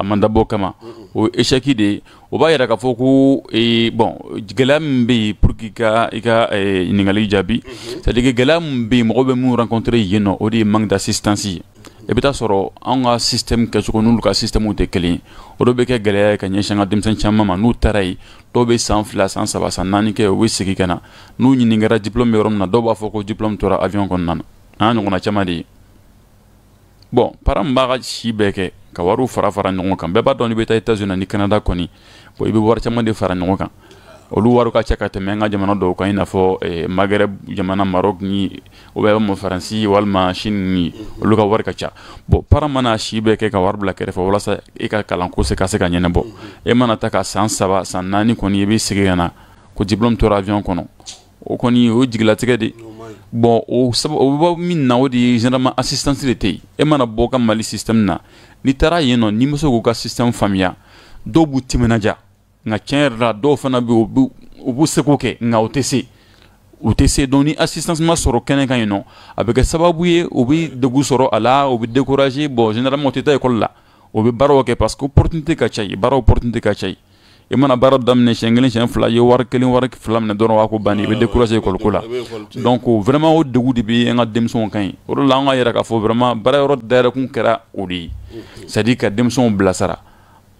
a man dabɔ kama o ye de o b'a yira k'a fɔ ko e, bon gɛlɛya min bɛ yen pour que i ka i ka ɲininkali e, jaabi c'est à gɛlɛya min bɛ yen mɔgɔ bɛ mun rencontré ye nɔ o de ye manque d'assistance ye i bɛ taa sɔrɔ an ka système kɛcogo n'olu ka systèmes tɛ kelen o de be kɛ gɛlɛya ye ka ɲɛsin an ka denmisɛnnin caman ma n'u tara ye dɔw be san fila san saba san naani kɛ u bɛ segin ka na n'u ɲininkara diplôme bɛ yɔrɔ min dɔw b'a fɔ ko diplôme tora avion kɔnɔna na an ɲɔgɔnna caman de ye bon parents min b'a ka si bɛɛ kɛ ka wariw fara fara ɲɔgɔn kan bɛɛ b'a dɔn i bɛ taa etats-unis ni canada kɔni bon i bɛ wari caman de fara ɲɔgɔn kan olu wariw ka ca ka tɛmɛ an ka jamana dɔw kan i n'a fɔ eh, magrɛb jamana marok ni ou bien mo faransi walima chine ni olu ka wari ka ca bon para mana si bɛɛ kɛ ka wari bila kɛrɛfɛ walasa i e ka kalanko se ka se ka ɲɛnɛbɔ e mana ta ka san saba san naani kɔni i bɛ segi ka na ko diplôme tora avion kɔnɔ o kɔni o jigilatigɛ de bon o sabu o bɛ bɔ min na o de ye généralement assistance de tɛ yen e mana bɔ ka mali système na n'i taara yen nɔ n'i ma se k'u ka système faamuya dɔw b'u timinadiya nka tiɲɛ yɛrɛ la dɔw fana bɛ yen u b'u seko kɛ nka u tɛ se u tɛ se donc ni assistance ma sɔrɔ kɛnɛ kan yen nɔ a bɛ kɛ sababu ye u bɛ degun sɔrɔ a la u bɛ décourager bon généralement u tɛ taa école la u bɛ baaraw kɛ parce que opportunité ka ca yen baara opportunité ka ca yen i mana baara daminɛ siɲɛ kelen siɲɛ fila ye wari kelen wari fila minɛ dɔrɔn waa ko banni i bɛ ah, découragé école la donc vraiment o degun de bɛ an ka denmisɛnw kan yen o de la an ka yɛrɛ k'a fɔ vraiment baara yɔrɔ dayɛlɛkun kɛra o de ye c'est à dire ka denmisɛnw bilasira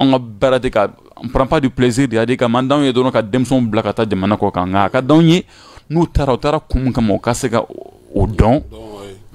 an ka baara tɛ ka on prend pas du plaisir de à dire ka man d'anw ka denmisɛnw bila ka taa jamana kɔ kan nka a ka d'anw ye n'u taara u taara kun min kama u mm-hmm. ka se ka o dɔn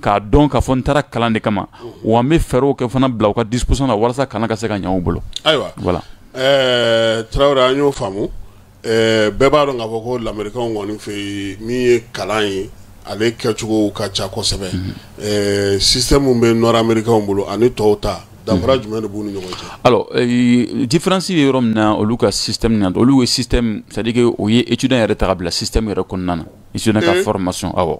k'a dɔn k'a fɔ n taara kalan de kama wa n bɛ fɛɛrɛw kɛ fana bila u ka disposition na walasa kalan ka se ka ɲɛ u bolo ayiwa voilà ɛɛ eh, tarawele an y'o faamu ɛɛ eh, bɛɛ b'a dɔn k'a fɔ ko lamɛrikaw kɔni fɛ yen min ye kalan ye ale kɛcogo ka ca kosɛbɛ ɛɛ mhm. eh, sisitɛmu bɛ nɔrɔ amerikaw bolo ani tɔw ta danfara mhm. jumɛn de b'u ni ɲɔgɔn cɛ. alors euh, différence bɛ yɔrɔ min na olu ka système na olu ye système c'est à dire que o ye étudiant yɛrɛ ta ka bila système yɛrɛ kɔnɔna na étudiant ka formation awɔ.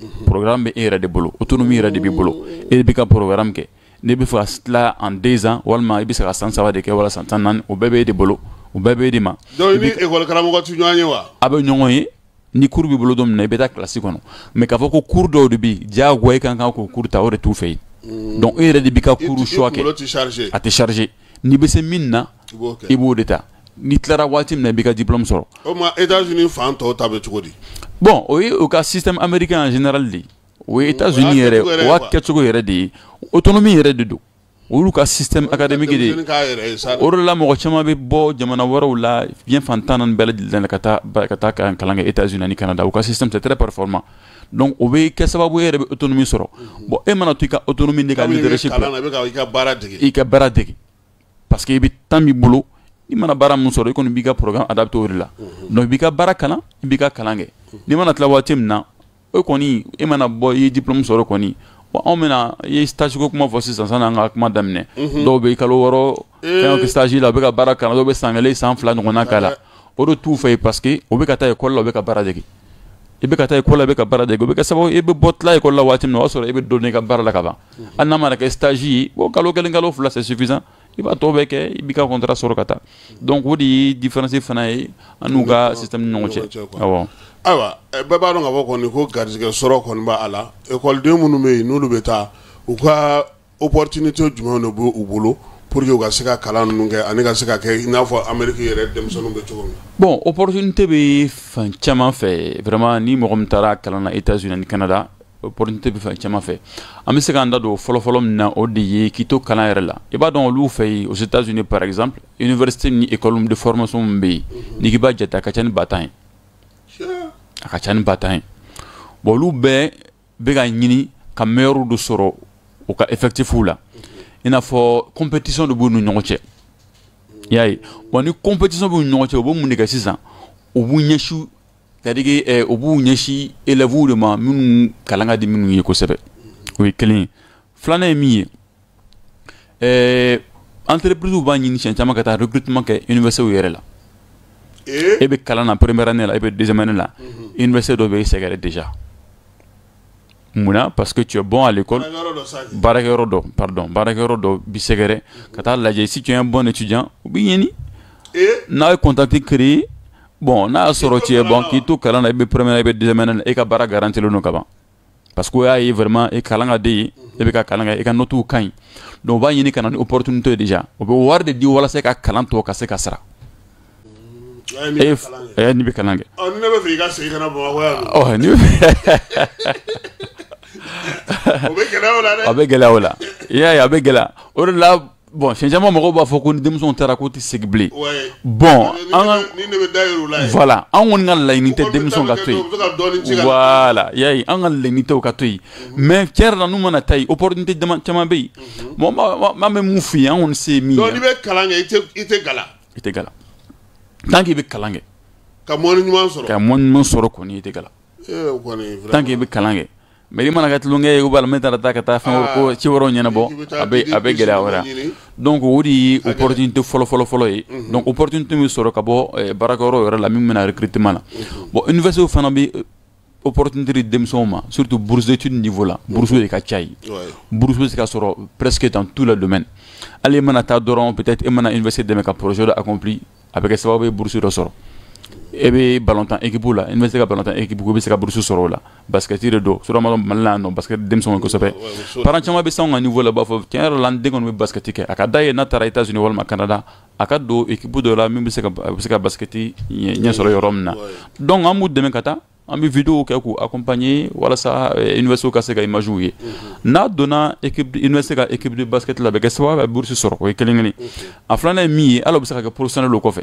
Mhm. programme bɛ de bolo autonomie yɛrɛ de b'i bolo mhm. e b'i programme que ne bɛ fɛ cela en deux ans walma i bɛ se ka san de kɛ wala san nan naani o bɛɛ de bolo o bébé de ma. donc i ni ekɔli karamɔgɔ wa. a bɛ ah ben, ni cours b'i bolo don ne na i bɛ mais k'a fɔ cours de bi yen diyagoya i kan k'o cours ta o de donc il est de b'i cours choix kɛ a tɛ chargé n'i bɛ se min na de ta n'i tilara waati min na i b'i ka diplôme sɔrɔ. o ma etats unis fan tɔw ta bɛ cogo di. bon o ye o ka système américain en général de ye o ye États-Unis yɛrɛ o y'a kɛcogo yɛrɛ de ye autonomie yɛrɛ de don olu ka système académique de ye o de la mɔgɔ caman bɛ bɔ jamana wɛrɛw la diɲɛ fantan naani bɛɛ lajɛlen na ka taa ka taa kalan kɛ États-Unis ani Canada o ka système c'est très performant. donc o bɛ kɛ sababu ye e yɛrɛ bɛ autonomie sɔrɔ mhm. bon e mana to i ka autonomie n'i ka leadership la i ka baara dege parce que i bɛ temps b'i bolo. i mana baara min sɔrɔ i kɔni b'i ka programme adapté o de la donc i b'i ka baara kalan i b'i ka kalan kɛ n'i mana tila waati min na o kɔni e mana bɔ i ye diplôme sɔrɔ kɔni bon anw bɛna i ye stage ko kuma fɔ sisan sanni an ka kuma daminɛ dɔw bɛ kalo wɔɔrɔ ee. fɛn kɛ stage la u bɛ ka baara kalan dɔw bɛ san kelen san fila ɲɔgɔnna k'a la o de t'u fɛ yen parce que o bɛ ka taa école la o bɛ ka baara dege i bɛ ka taa ekɔli la i bɛ ka baara dege o bɛ kɛ sababu i bɛ bɔ tila ekɔli la waati min na o y'a sɔrɔ i bɛ don n'i ka baara la ka ban hali n'a mana kɛ stage ye bon kalo kelen kalo fila c'est suffisant i b'a tɔ bɛɛ kɛ i b'i ka contrat sɔrɔ ka ta donc o de ye différence fana ye an n'u ka système ni ɲɔgɔn cɛ awɔ. ayiwa bɛɛ b'a dɔn ka fɔ kɔni ko garijɛgɛ sɔrɔ kɔni b'a la ekɔliden minnu bɛ yen n'olu bɛ taa u ka opportunité jumɛnw de b'u bolo pour que u ka se ka kalan ninnu kɛ ani ka se ka kɛ i n'a fɔ amérique yɛrɛ denmisɛnninw bɛ cogo min bon opportunité bɛ fan caman fɛ vraiment ni mɔgɔ min taara kalan na états unis ani canada opportunité bɛ fɛn caman fɛ an be se k'an da do fɔlɔfɔlɔ min na o de ye kito kalan yɛrɛ la i b'a dɔn olu fɛ yen aux états unis par exemple université ni école de formation min bɛ yen mhm. n'i k'i b'a jate a ka ca ni ba ye a ka ca ni ba tan ye bon olu bɛɛ bɛ ka ɲini ka meilleure dɔ sɔrɔ u ka effectifs la i n'a fɔ compétition de b'u nu ɲɔgɔn cɛ i y'a ye wa ni compétition b'u ni ɲɔgɔn cɛ u bɛ mun de kɛ sisan u b'u ɲɛsin c'est-à-dire eh, o b'u ɲɛsin élèves de ma minnu kalan ka di minnu ye kosɛbɛ o ye kelen ye filanan ye min ye eh, b'a ɲini siɲɛ caman ka recrutement kɛ universitéw yɛrɛ la e, e bɛ première année la e bɛ deuxième année la mhm. université dɔ bɛ i déjà Muna parce que tu es bon à l'école baarakɛyɔrɔ Rodo, pardon baarakɛyɔrɔ Rodo, bi sɛgɛrɛ mhm. ka taa si tu es un bon étudiant u b'i ɲini n'a ye contact créé bon n'a y'a sɔrɔ tiɲɛ bɔn k'i to kalan na i bɛ premier i bɛ deuxième na e ka baara garantilen don ka ban parce que o y'a ye vraiment e kalan ka di e bɛ ka kalan kɛ i e ka notes ka ɲi donc o b'a ɲini ka na ni opportunité ye déjà o bɛ wari de di walasa e ka kalan tɔ ka se ka sara. e ye e, n'i bɛ kalan kɛ. ɔ ni ne bɛ fɛ i ka segin ka na bamakɔ yan. ɔ ni o bɛ gɛlɛya o la dɛ. a bɛ gɛlɛya o la i y'a ye a bɛ gɛlɛya o de la. bɔn fiɲɛcaman mɔgɔw b'a fɔ ko ni denmisɛnw taara k'u tɛ segin bilen bɔn an ka voilà an kɔni ka laɲini tɛ denmisɛnw ka to yen voilà i y'a ye an ka laɲini tɛ o ka to yen mɛ tiɲɛ yɛrɛ la n'u mana taa yen opportunité caman bɛ yen bon an bɛ mun f'i ye an kɔni se ye min ye. n'i bɛ kalan kɛ i tɛ gala. i tɛ gala tant que i bɛ kalan kɛ. ka mɔni ɲuman sɔrɔ. ka mɔni ɲuman sɔrɔ kɔni i tɛ gala. Eh, tant que i bɛ kalan kɛ. mairie mana kɛ tulonkɛ ye ko balimaw taara taa ka taa fɛn ko ci wɛrɛw ɲɛnabɔ a bɛ a bɛ gɛlɛya wɛrɛ donc o de ye opportunité fɔlɔ fɔlɔ fɔlɔ ye donc opportunité min sɔrɔ ka eh, bɔ baarakɛyɔrɔ yɛrɛ la min bɛna recrutement la mhm. bon université fana bɛ eh, opportunité di denmisɛnw ma surtout bourse d'étude niveau la bourse mhm. de ka ca yen bourse bɛ se ka sɔrɔ presque dans tout le domaine hali e mana taa dɔrɔn peut être e mana université dɛmɛ ka projet dɔ accompli a bɛ kɛ sababu ye bourse dɔ sɔrɔ e bɛ balontan ekipu la i bɛ se ka balontan ekipu i e bɛ se ka burusi sɔrɔ la basketi de don surama mali la yan nɔ basikɛti denmisɛnw kosɛbɛ paran caman bɛ s'anw ka niveau la u b'a fɔ tiɲɛ yɛrɛ la n den kɔni bɛ basikɛti kɛ a ka d'a ye n'a taara etats unis walima Canada a ka don ekipu dɔ la min bɛ se ka basketi bɛ se ka ɲɛ sɔrɔ yɔrɔ min na donc an b'u dɛmɛ ka taa an bɛ vidéo kɛ k'u accompagner walasa euh, université ka se ka image ye mhm. n'a donna université ka équipe de basket la a bɛ kɛ sababu ye a bɛ burusi sɔrɔ o ye kelen kelen a filanan ye min ye hali o bɛ se ka kɛ professionnel o kɔfɛ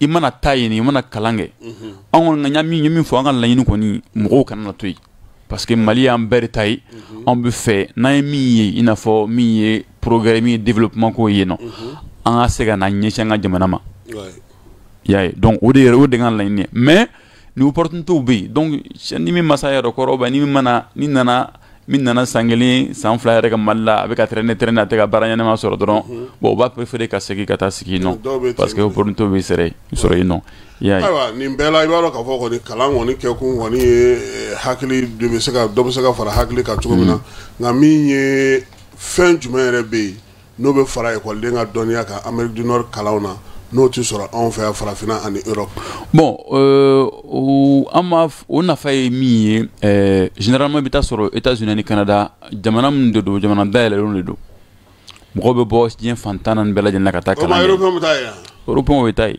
i mana taa yen i mana kalan kɛ an kɔni ka ɲa min ye min fɔ an ka laɲini kɔni mɔgɔw kana na to yen parce que mali y'an bɛɛ de ta ye anw bɛ fɛ n'an ye min ye i n'a fɔ min ye progrès min ye développement ko ye nɔ an ka se ka na ɲɛsin an ka jamana ma y'a ye donc o de yɛrɛ o de ka laɲini ye mais ni opportunité bɛ yen donc ni min masa yɛrɛ kɔrɔ ni min mana ni nana min nana san kelen san fila yɛrɛ ka mali la a bɛ ka tɛrɛnɛ tɛrɛnɛ a tɛ ka baara ɲɛnɛma sɔrɔ dɔrɔn mhm. bon u b'a préféré ka segin ka taa sigi yen nɔ parce que opportunité bɛ sɛrɛ sɔrɔ yen nɔ ayiwa nin bɛɛ la i b'a dɔn k'a fɔ kɔni kalan kɔni kɛkun kɔni ye eh, hakili de bɛ se ka dɔ bɛ se ka fara hakili kan cogo min na mhm. nka min ye fɛn jumɛn yɛrɛ bɛ yen n'o bɛ fara ekɔliden ka dɔnniya kan amérique du nord kalanw na n'o tɛ sɔrɔ anw fɛ yan europe. bon euh, ou an ou o euh, généralement unis canada jamana minnu de jamana de don mɔgɔw bɛ bɔ diɲɛ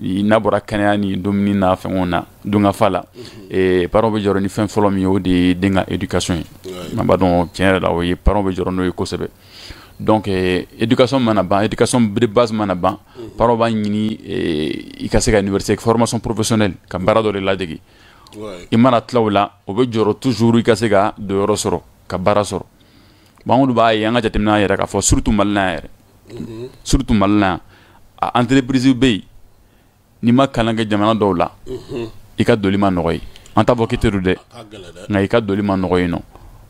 n'a bɔra kɛnɛya ni dumuni n'a fɛnw na dunkafa la ee, parɔn bɛ jɔrɔ ni fɛn fɔlɔ min ye o de ye den ka éducation ye an dɔn tiɲɛ yɛrɛ la o ye parɔn bɛ jɔrɔ n'o ye kosɛbɛ donc ee, éducation mana ban éducation de base mana ban parɔn b'a ɲini ee, i ka se ka université formation professionnelle ka baara dɔ de ladege i mana tila la o bɛ jɔrɔ toujours i ka se ka donyɔrɔ sɔrɔ ka baara sɔrɔ bon an b'a ye an ka jateminɛ yɛrɛ k'a fɔ surtout Mali yɛrɛ surtout Mali la entreprise bɛ yen n'i ma kalan kɛ jamana dɔw la i ka doli ma nɔgɔ ye an t'a fɔ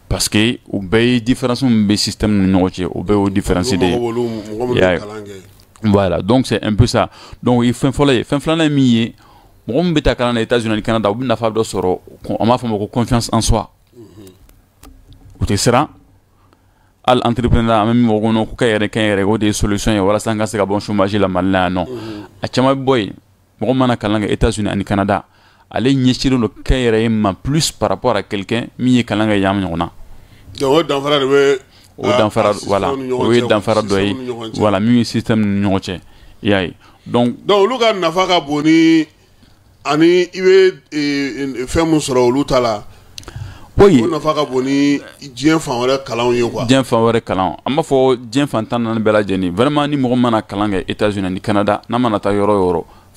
parce que u bɛɛ différence min système ni ɲɔgɔn cɛ o différence voilà donc c'est un peu ça donc il faut fɛn fɔlɔ ye fɛn filanan ye min ye États-Unis ni Canada u bɛ nafa dɔ sɔrɔ an confiance en soi C'est tɛ siran hali entrepreneur an bɛ min fɔ ko non solutions des chômage mɔgɔ mana kalan kɛ états-unis ani canada ale ɲɛsilen do kɛnyɛrɛ ye ma plus par rapport à quelqu'un min ye kalan kɛ yam ɲɔgɔn na o danfara ah, voilà o ye danfara dɔ ye voilà min ye système ni ɲɔgɔn cɛ i y'a ye donc donc olu ka nafa ka bon ni ani i bɛ e, e, fɛn mun sɔrɔ olu ta la oui o nafa ka bon ni diɲɛ fan wɛrɛ kalanw ye quoi diɲɛ fan wɛrɛ kalanw an b'a fɔ diɲɛ fan tan naani bɛɛ lajɛlen vraiment ni mɔgɔ mana kalan kɛ états-unis ni canada n'a mana taa yɔrɔ o yɔrɔ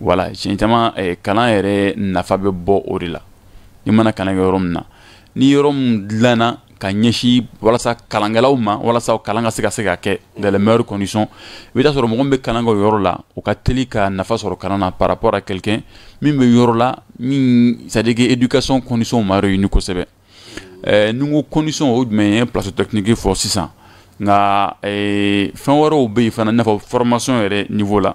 Voilà, c'est un euh, kalan yɛrɛ nafa bɛ bɔ o de la i mana kalan kɛ yɔrɔ na ni yɔrɔ min dilanna ka ɲɛsin walasa kalankɛlaw ma walasa kalan ka se ka se ka kɛ dans les meilleures conditions i bɛ taa sɔrɔ mɔgɔ par rapport à quelqu'un min bɛ yɔrɔ min c'est à dire que éducation conditions ma kosɛbɛ euh, conditions place technique sisan nka ɛɛ euh, fɛn fana n'a formation yɛrɛ niveau là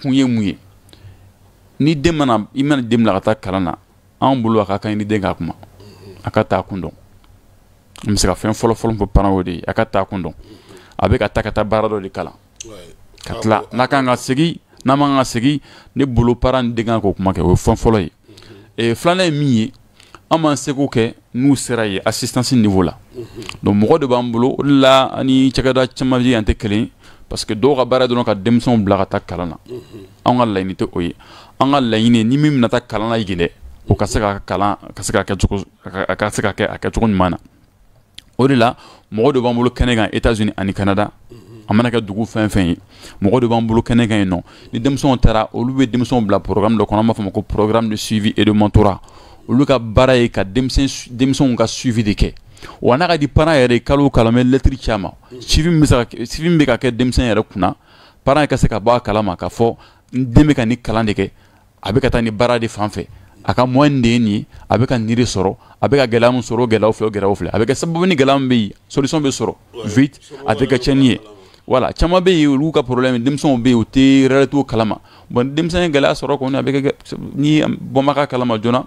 kun ye mun ye ni den mana i mana den bila ka taa kalan na anw bolo a ka kan ni den ka kuma a ka taa kun dɔn an bɛ se ka fɛn fɔlɔfɔlɔ fɔ paran o de ye a ka taa kun dɔn a bɛ ka taa ka taa baara dɔ de kalan ka tila n'a kan ka segin n'a man ka segin ne bolo paran ni den kan k'o kuma kɛ o ye fɛn fɔlɔ ye mhm. ee, filanan ye min ye an b'an seko kɛ n'u sera ye assistance niveau la mhm. donc mɔgɔ de b'an bolo o de la ani cakɛda caman bɛ an tɛ kelen ye parce que dɔw ka baara ka denmisɛnw bila ka taa kalan na anw ka laɲini tɛ o ye an ni mim bɛna taa kalan na o ka se ka kalan ka se ka kɛ cogo a ka se ka kɛ a kɛcogo ɲuman na o de la mo do b'an bolo kɛnɛ États-Unis ani Canada a mana kɛ dugu fɛn fin ye mɔgɔ de b'an bolo kɛnɛ ni yen nɔ ni denmisɛnw taara olu bɛ denmisɛnw programme dɔ kɔnɔ an b'a ko programme de suivi et de mentorat lu ka baara ye ka denmisɛnw ka suivi de kɛ wa ka di paran yɛrɛ ye kalo o kalo an lɛtiri ci a ma cifi min bɛ se ka kɛ cifi bɛ ka kɛ denmisɛn yɛrɛ kunna paran ka se ka bɔ a kalama k'a fɔ n den bɛ ka nin kalan de kɛ a bɛ ka taa nin baara de fan fɛ a ka mɔni de ye nin ye a bɛ ka nin sɔrɔ a bɛ ka gɛlɛya min sɔrɔ o gɛlɛyaw filɛ o gɛlɛyaw filɛ a bɛ kɛ sababu ni gɛlɛya min bɛ yen solution bɛ sɔrɔ vite a tɛ kɛ tiɲɛni ye wala caman bɛ yen olu ka problème denmisɛnw bɛ yen u tɛ réalité kalama bon denmisɛn ye gɛlɛya sɔrɔ kɔni a bɛ kɛ ni bɔnbaga kalama joona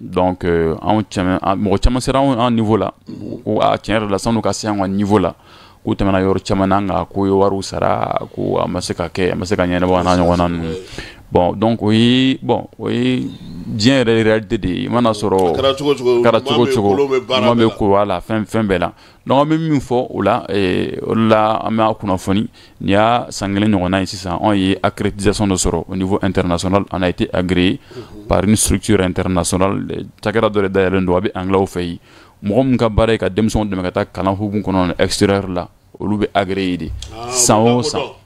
donc euh, anw cɛmɛ mɔgɔ caman sera an niveau la ko a tiɲɛ yɛrɛ la sanu ka se anw ka niveau la ko tɛmɛna yɔrɔ caman na nka ko ye wariw sara ko a ma se ka kɛ a ma se ka ɲɛnabɔ an na ɲɔgɔnna ninnu bon donc oui bon oui bien ye réalité de ye i mana sɔrɔ a kɛra cogo cogo ɲuman ko la fin fin bɛɛ hein. donc même une fois oh là et oh là ee a de la il y a nin y'a san kelen ɲɔgɔnna ye sisan anw accréditation de soro au niveau international on a été agréé mhm. par une structure internationale cakɛda dɔ de dayɛlɛlen don a bɛ angilɛw fɛ yen mɔgɔ min ka baara ye ka denmisɛnw dɛmɛ ka taa kalan extérieur là olu bɛ agréé de sans ça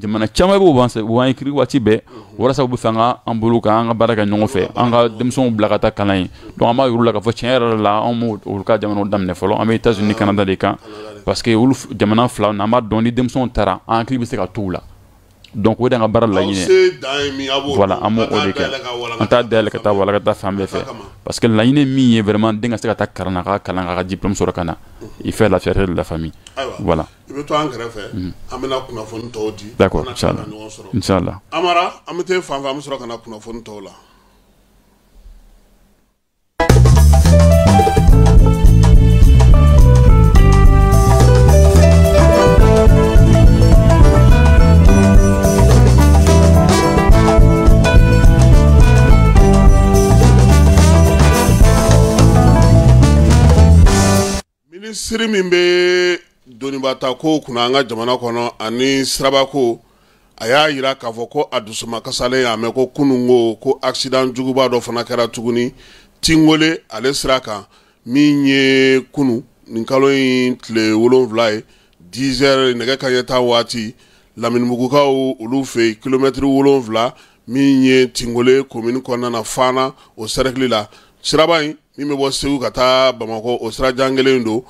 jamana caman b'u b'an u b'an ekiri waati bɛɛ walasa u bɛ fɛ an ka an bolo kan an ka baara kɛ ɲɔgɔn fɛ an ka denmisɛnw bila ka taa kalan ye donc an b'a yir'u la k'a fɔ tiɲɛ yɛrɛ la an b'o olu ka jamanaw daminɛ fɔlɔ an bɛ États-Unis ni Canada de kan parce que olu jamana fila n'an b'a dɔn ni denmisɛnw taara an hakili bɛ se ka t'u la donc o da nga baral la laɲini voilà amo b'o de kɛ an t'a dayɛlɛ ka taa wala ka taa fan bɛɛ parce que laɲini min ye vraiment den ka se karna ka kalan nga ka diplôme sɔrɔ ka na i fɛ lafiya de la famille ah voilà i bɛ to an kɛrɛfɛ an bɛna kunnafoni tɔw di d'accord inchallah inchallah amara an bɛ taa fan fɛ an bɛ sɔrɔ ka na kunnafoni to la siri min bɛ donibata ko kunna an ka jamana kɔnɔ ani sirabako a y'a yira k'a fɔ ko a dusuma kasalen y'a mɛn ko kununko ko accident juguba dɔ fana kɛra tuguni tingole ale sira kan min ye kunu nin kalo in tile wolonfila ye 10 heures nɛgɛ kanɲɛ tan waati laminimugukaww olu fɛ yen kilomɛtiri wolonfila min ye tingole komini kɔnɔna na fana o sɛrɛkili la siraba in min bɛ bɔ segu ka taa bamakɔ o sirajan kelen don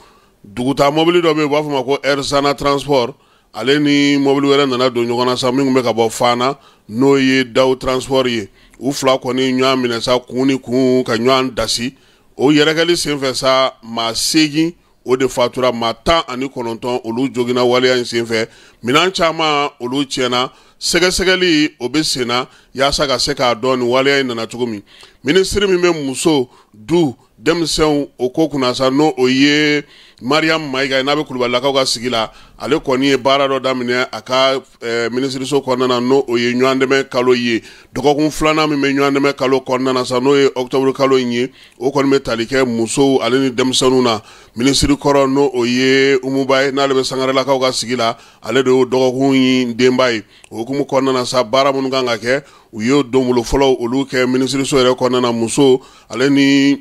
duguta mobili dɔ be u b'a fɔ ma ko airsana transport ale ni mobili wɛrɛ nana don ɲɔgɔn na sa min kun bɛ ka bɔ fana n'o ye daw transport ye u fila kɔni ɲɔan minɛ sa kuun ni kuun ka ɲɔan dasi o yɛrɛkɛli sen fɛ sa ma segin o de fatura ma tan ani kɔnɔntɔn olu jogina waleya in sen fɛ minan caaman olu tiɲɛna sɛgɛsɛgɛli o be sen na y'asa ka se k'a dɔn nin waleya yi nana cogo min minisiri min be muso du denmisɛnw o ko kunna sa n'o o ye mariyamu mayiga ye n'a bɛ kulubalilakaw ka sigi la ale kɔni ye baara dɔ daminɛ a ka eh, minisiriso kɔnɔna na n'o o ye ɲɔgɔndɛmɛ kalo ye dɔgɔkun filanan min bɛ ɲɔgɔndɛmɛ kalo kɔnɔna na sa n'o ye ɔkutɔburu kalo in ye o kɔni bɛ tali kɛ musow ale ni denmisɛnninw na minisiri kɔrɔ n'o o ye umuba ye n'ale bɛ sangarelakaw ka sigi la ale de y'o dɔgɔkun in denba ye o hukumu kɔnɔna na sa baara minnu kan ka kɛ u y'o donbolo fɔlɔ olu kɛ minisiriso yɛrɛ kɔnɔna na muso ale ni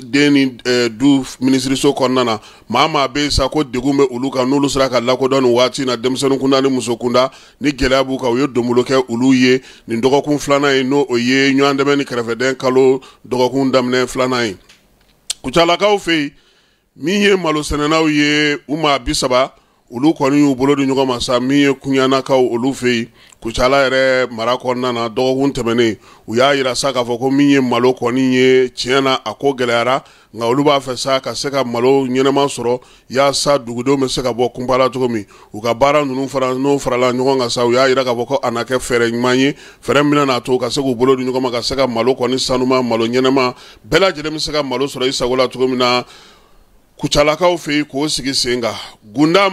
den ni eh, du minisiriso kɔnɔna na maa maa bɛ sa ko degun bɛ olu kan n'olu sera ka lakodɔn nin waati in na denmisɛnnin kunda ni muso kunda ni gɛlɛya b'u kan u ye donbolo kɛ olu ye nin dɔgɔkun filanan ye n'o o ye ɲɔgɔn dɛmɛ ni kɛrɛfɛdɛn kalo dɔgɔkun daminɛ filanan ye kucalakaw fɛ yen min ye malosɛnɛnaw ye u maa bi saba olu kɔni y'u bolo di ɲɔgɔn ma sa min ye kuɲanakaw olu fɛ yen kucala yɛrɛ mara kɔnɔna na dɔgɔkun tɛmɛnen u y'a yira sa k'a fɔ ko min ye malo kɔni ye tiɲɛ na a ko gɛlɛyara nka olu b'a fɛ sa ka se ka malo ɲɛnɛma sɔrɔ yaasa dugudenw bɛ se ka bɔ kunba cogo min u ka baara ninnu fara n'o farala ɲɔgɔn kan sa u y'a yira k'a fɔ ko a na kɛ fɛɛrɛ ɲuman ye fɛɛrɛ min n'a to ka se k'u bolo di ɲɔgɔn ma ka se ka malo kɔni sanuma malo ɲɛnɛma bɛɛ lajɛlen bɛ se ka malo sɔrɔ i sago la cogo min na kucalakaw fɛ yen k'o sigi sen kan gunda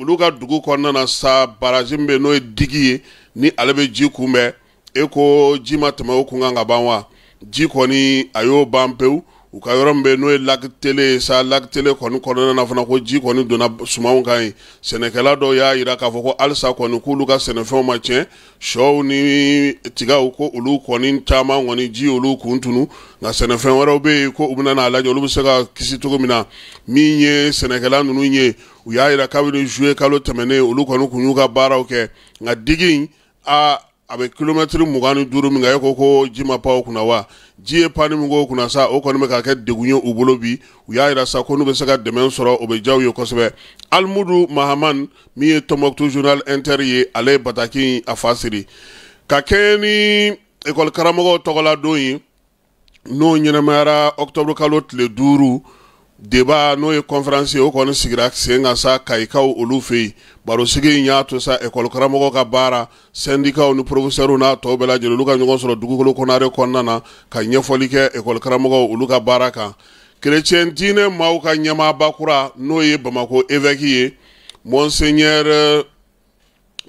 olu ka dugu kɔnɔna na sa baraji min bɛ n'o ye digi ye ni ale bɛ ji kunbɛn e ko ji ma tɛmɛ o kun kan ka ban wa ji kɔni a y'o ban pewu u ka yɔrɔ min bɛ n'o ye lac télé ye sa lac télé kɔni kɔnɔna na fana ko ji kɔni donna sumaw kan yen sɛnɛkɛla dɔw y'a yira k'a fɔ ko halisa kɔni k'olu ka sɛnɛfɛnw ma tiɲɛ sɔw ni tigaw ko olu kɔni caman kɔni ji olu kun tunu nka sɛnɛfɛn wɛrɛw bɛ yen ko u bɛna n'a lajɛ olu bɛ se ka kisi cogo min na min ye sɛnɛkɛla ninnu ye u y'a yira kabini zuye kalo tɛmɛnen olu kɔni tun y'u ka baaraw kɛ nka digi in aa a be kilomɛtiri mugan ni duuru min kan e ko ko ji ma pan o kunna wa ji ye panni min k'o kunna sa o kɔni bɛ ka kɛ degun ye u bolo bi u y'a yira sa ko n'u be se ka dɛmɛ sɔrɔ o be jaw ye kosɛbɛ almudu mahaman min ye tomoktu journal inter ye ale ye bataki a fa siri ka kɛɲɛ ni ekɔli karamɔgɔw tɔgɔla don ye n'o ɲɛnɛmayara ɔkutɔburu kalo tile duuru deba n'o ye kɔnferansi ye o kɔni sigira sen ka sa kayikaw olu fɛ yen barosigi in y'a to sa ekɔlikaramɔgɔ ka baara sɛndikaw ni porofɛsɛrw n'a tɔw bɛɛ lajɛlen olu ka ɲɔgɔn sɔrɔ dugukolo kɔnare kɔnɔna na ka ɲɛfɔli kɛ ekɔlikaramɔgɔw olu ka baara kan kerecɛn diinɛ maaw ka ɲɛmaaba kura n'o ye bamako évêque ye monseigneur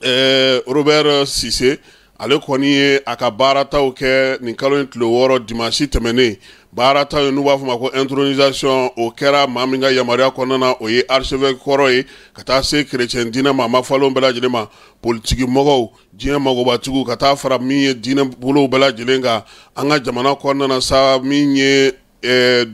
eh, robert sise ale kɔni ye a ka baarataw kɛ nin kalo in tile wɔɔrɔ dimasi tɛmɛnen baara ta ye n'u b'a fɔ ko intronisation o kɛra ma min ka yamariya kɔnɔna o ye archevêque kɔrɔ ye ka taa se kerecɛn dinɛ ma a ma bɛɛ lajɛlen ma politiki mɔgɔw diɲɛ magobatigiw ka taa fara min ye diinɛ bolow bɛɛ lajɛlen kan an ka jamana kɔnɔna sa min ye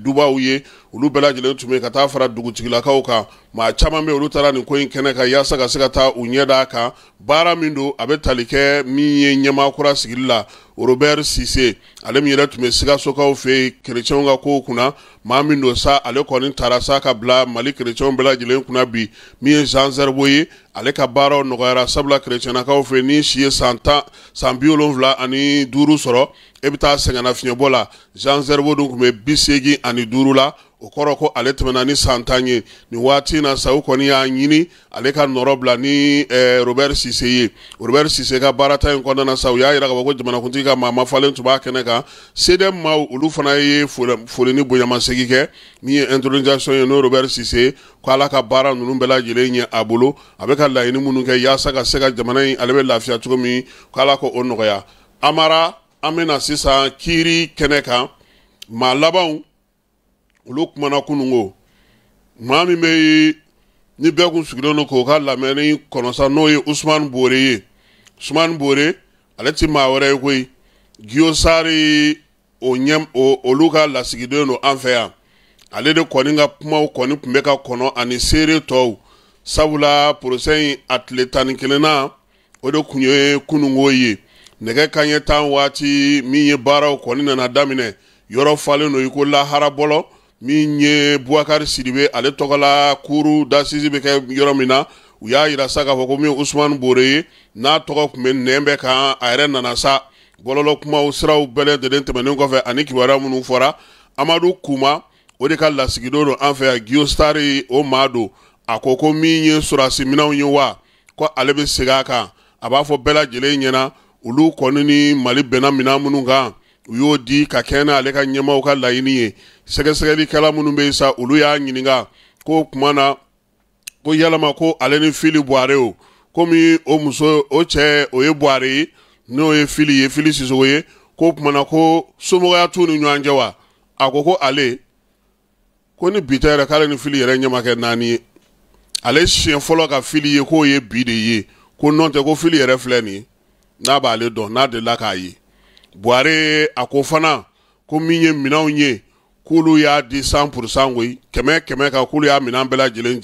dubaw ye olu bɛɛ lajɛlen tun be ka taa fara dugutigilakaw kan ma caman be olu taara nin ko in kɛnɛ ka yaasa ka se ka taa u ɲɛ daa kan baara min do a be tali kɛ min ye ɲɛmaakura sigili la robert sise ale min yɛrɛ tun be sigasokaw fe kerecɛnw ka kow kunna ma min do sa ale kɔni tara sa ka bila mali kerecɛnw bɛɛ kunna bi min ye jean zerbo ye ale ka baaraw nɔgɔyara sabula kerecɛnnakaw fe ni si ye san tan san bi wolonfila ani duuru sɔrɔ i be taa sɛgɛnna fiɲɛbɔ la jean zerbo dun tun bɛ bi seegin ani duuru la o kɔrɔ ko ale tɛmɛna ni san ye ni waati na sa u kɔni y'a ɲini ale ka nɔrɔ bila ni ɛɛ eh, robert sise ye robert sise ka baarata in kɔnɔna sa u y'a yira k'a fɔ ko jamanakuntigi ka maa ma tun b'a kɛnɛ kan sedem maw olu fana ye foli ni bonyamasegin kɛ min ye intronisation ye n'o robert sise ko ala ka baara nunu bɛɛ lajɛlen ye a bolo a be ka laɲini minnu kɛ yaasa ka se ka jamana yi ale be lafiya cogo min ko ala ko o nɔgɔya amara an bena sisan kiiri kɛnɛ kan maa labanw olu kumana kunun ko maa min bɛ ni bɛɛ kun sigilen don k'o ka lamɛnni kɔnɔ kɔnɔsa n'o ye usman bore ye usman bore ale ti maa wɛrɛ ye koyi giyo sari o ɲɛ o olu ka lasigiden don an fɛ yan ale de kɔni ka kumaw kɔni tun bɛ ka kɔnɔ ani seere tɔw sabula porosɛ in a tile tan ni kelen na o de tun ye kununko ye nɛgɛ kanɲɛ tan waati min ye baaraw kɔni nana daminɛ yɔrɔ falen don i ko lahara min ye buwakari sidibe ale tɔgɔla kuru dasisi bɛ kɛ yɔrɔ min na u y'a yira sa k'a fɔ ko min ye usumani bore ye n'a tɔgɔ kun bɛ nɛn bɛ kan a yɛrɛ nana sa bɔlɔlɔ kumaw siraw bɛɛ lajɛlen tɛmɛnen kɔfɛ ani kibaruya minnu fɔra amadu kuma o de ka lasigidon don an fɛ yan giyositari o maa don a ko ko min ye surasiminɛw ye wa ko ale bɛ segin a kan a b'a fɔ bɛɛ lajɛlen ɲɛna olu kɔni ni mali bɛnna minɛn minnu kan u y'o di ka kɛɲɛ n'ale ka ɲɛmaw ka laɲini ye sɛgɛsɛgɛlikɛla minnu bɛ yen sa olu y'a ɲininka ko kuma na ko yalama ko ale ni fili buware o komi o muso o cɛ o ye buware ye n'o ye fili ye fili sisogo ye ko o kuma na ko somɔgɔya t'u ni ɲɔgɔn cɛ wa a ko ko ale ko ni bi tɛ yɛrɛ k'ale ni fili yɛrɛ ɲɛma kɛ naani ye ale siɲɛ fɔlɔ ka fili ye k'o ye bi de ye ko nɔntɛ ko fili yɛrɛ filɛ nin ye n'a b'ale dɔn n'a delila k'a ye buware a ko fana ko min ye minaw ye k'olu y'a di san purusan koyi kɛmɛ kɛmɛ kan k'olu y'a minɛn bɛɛ lajɛlen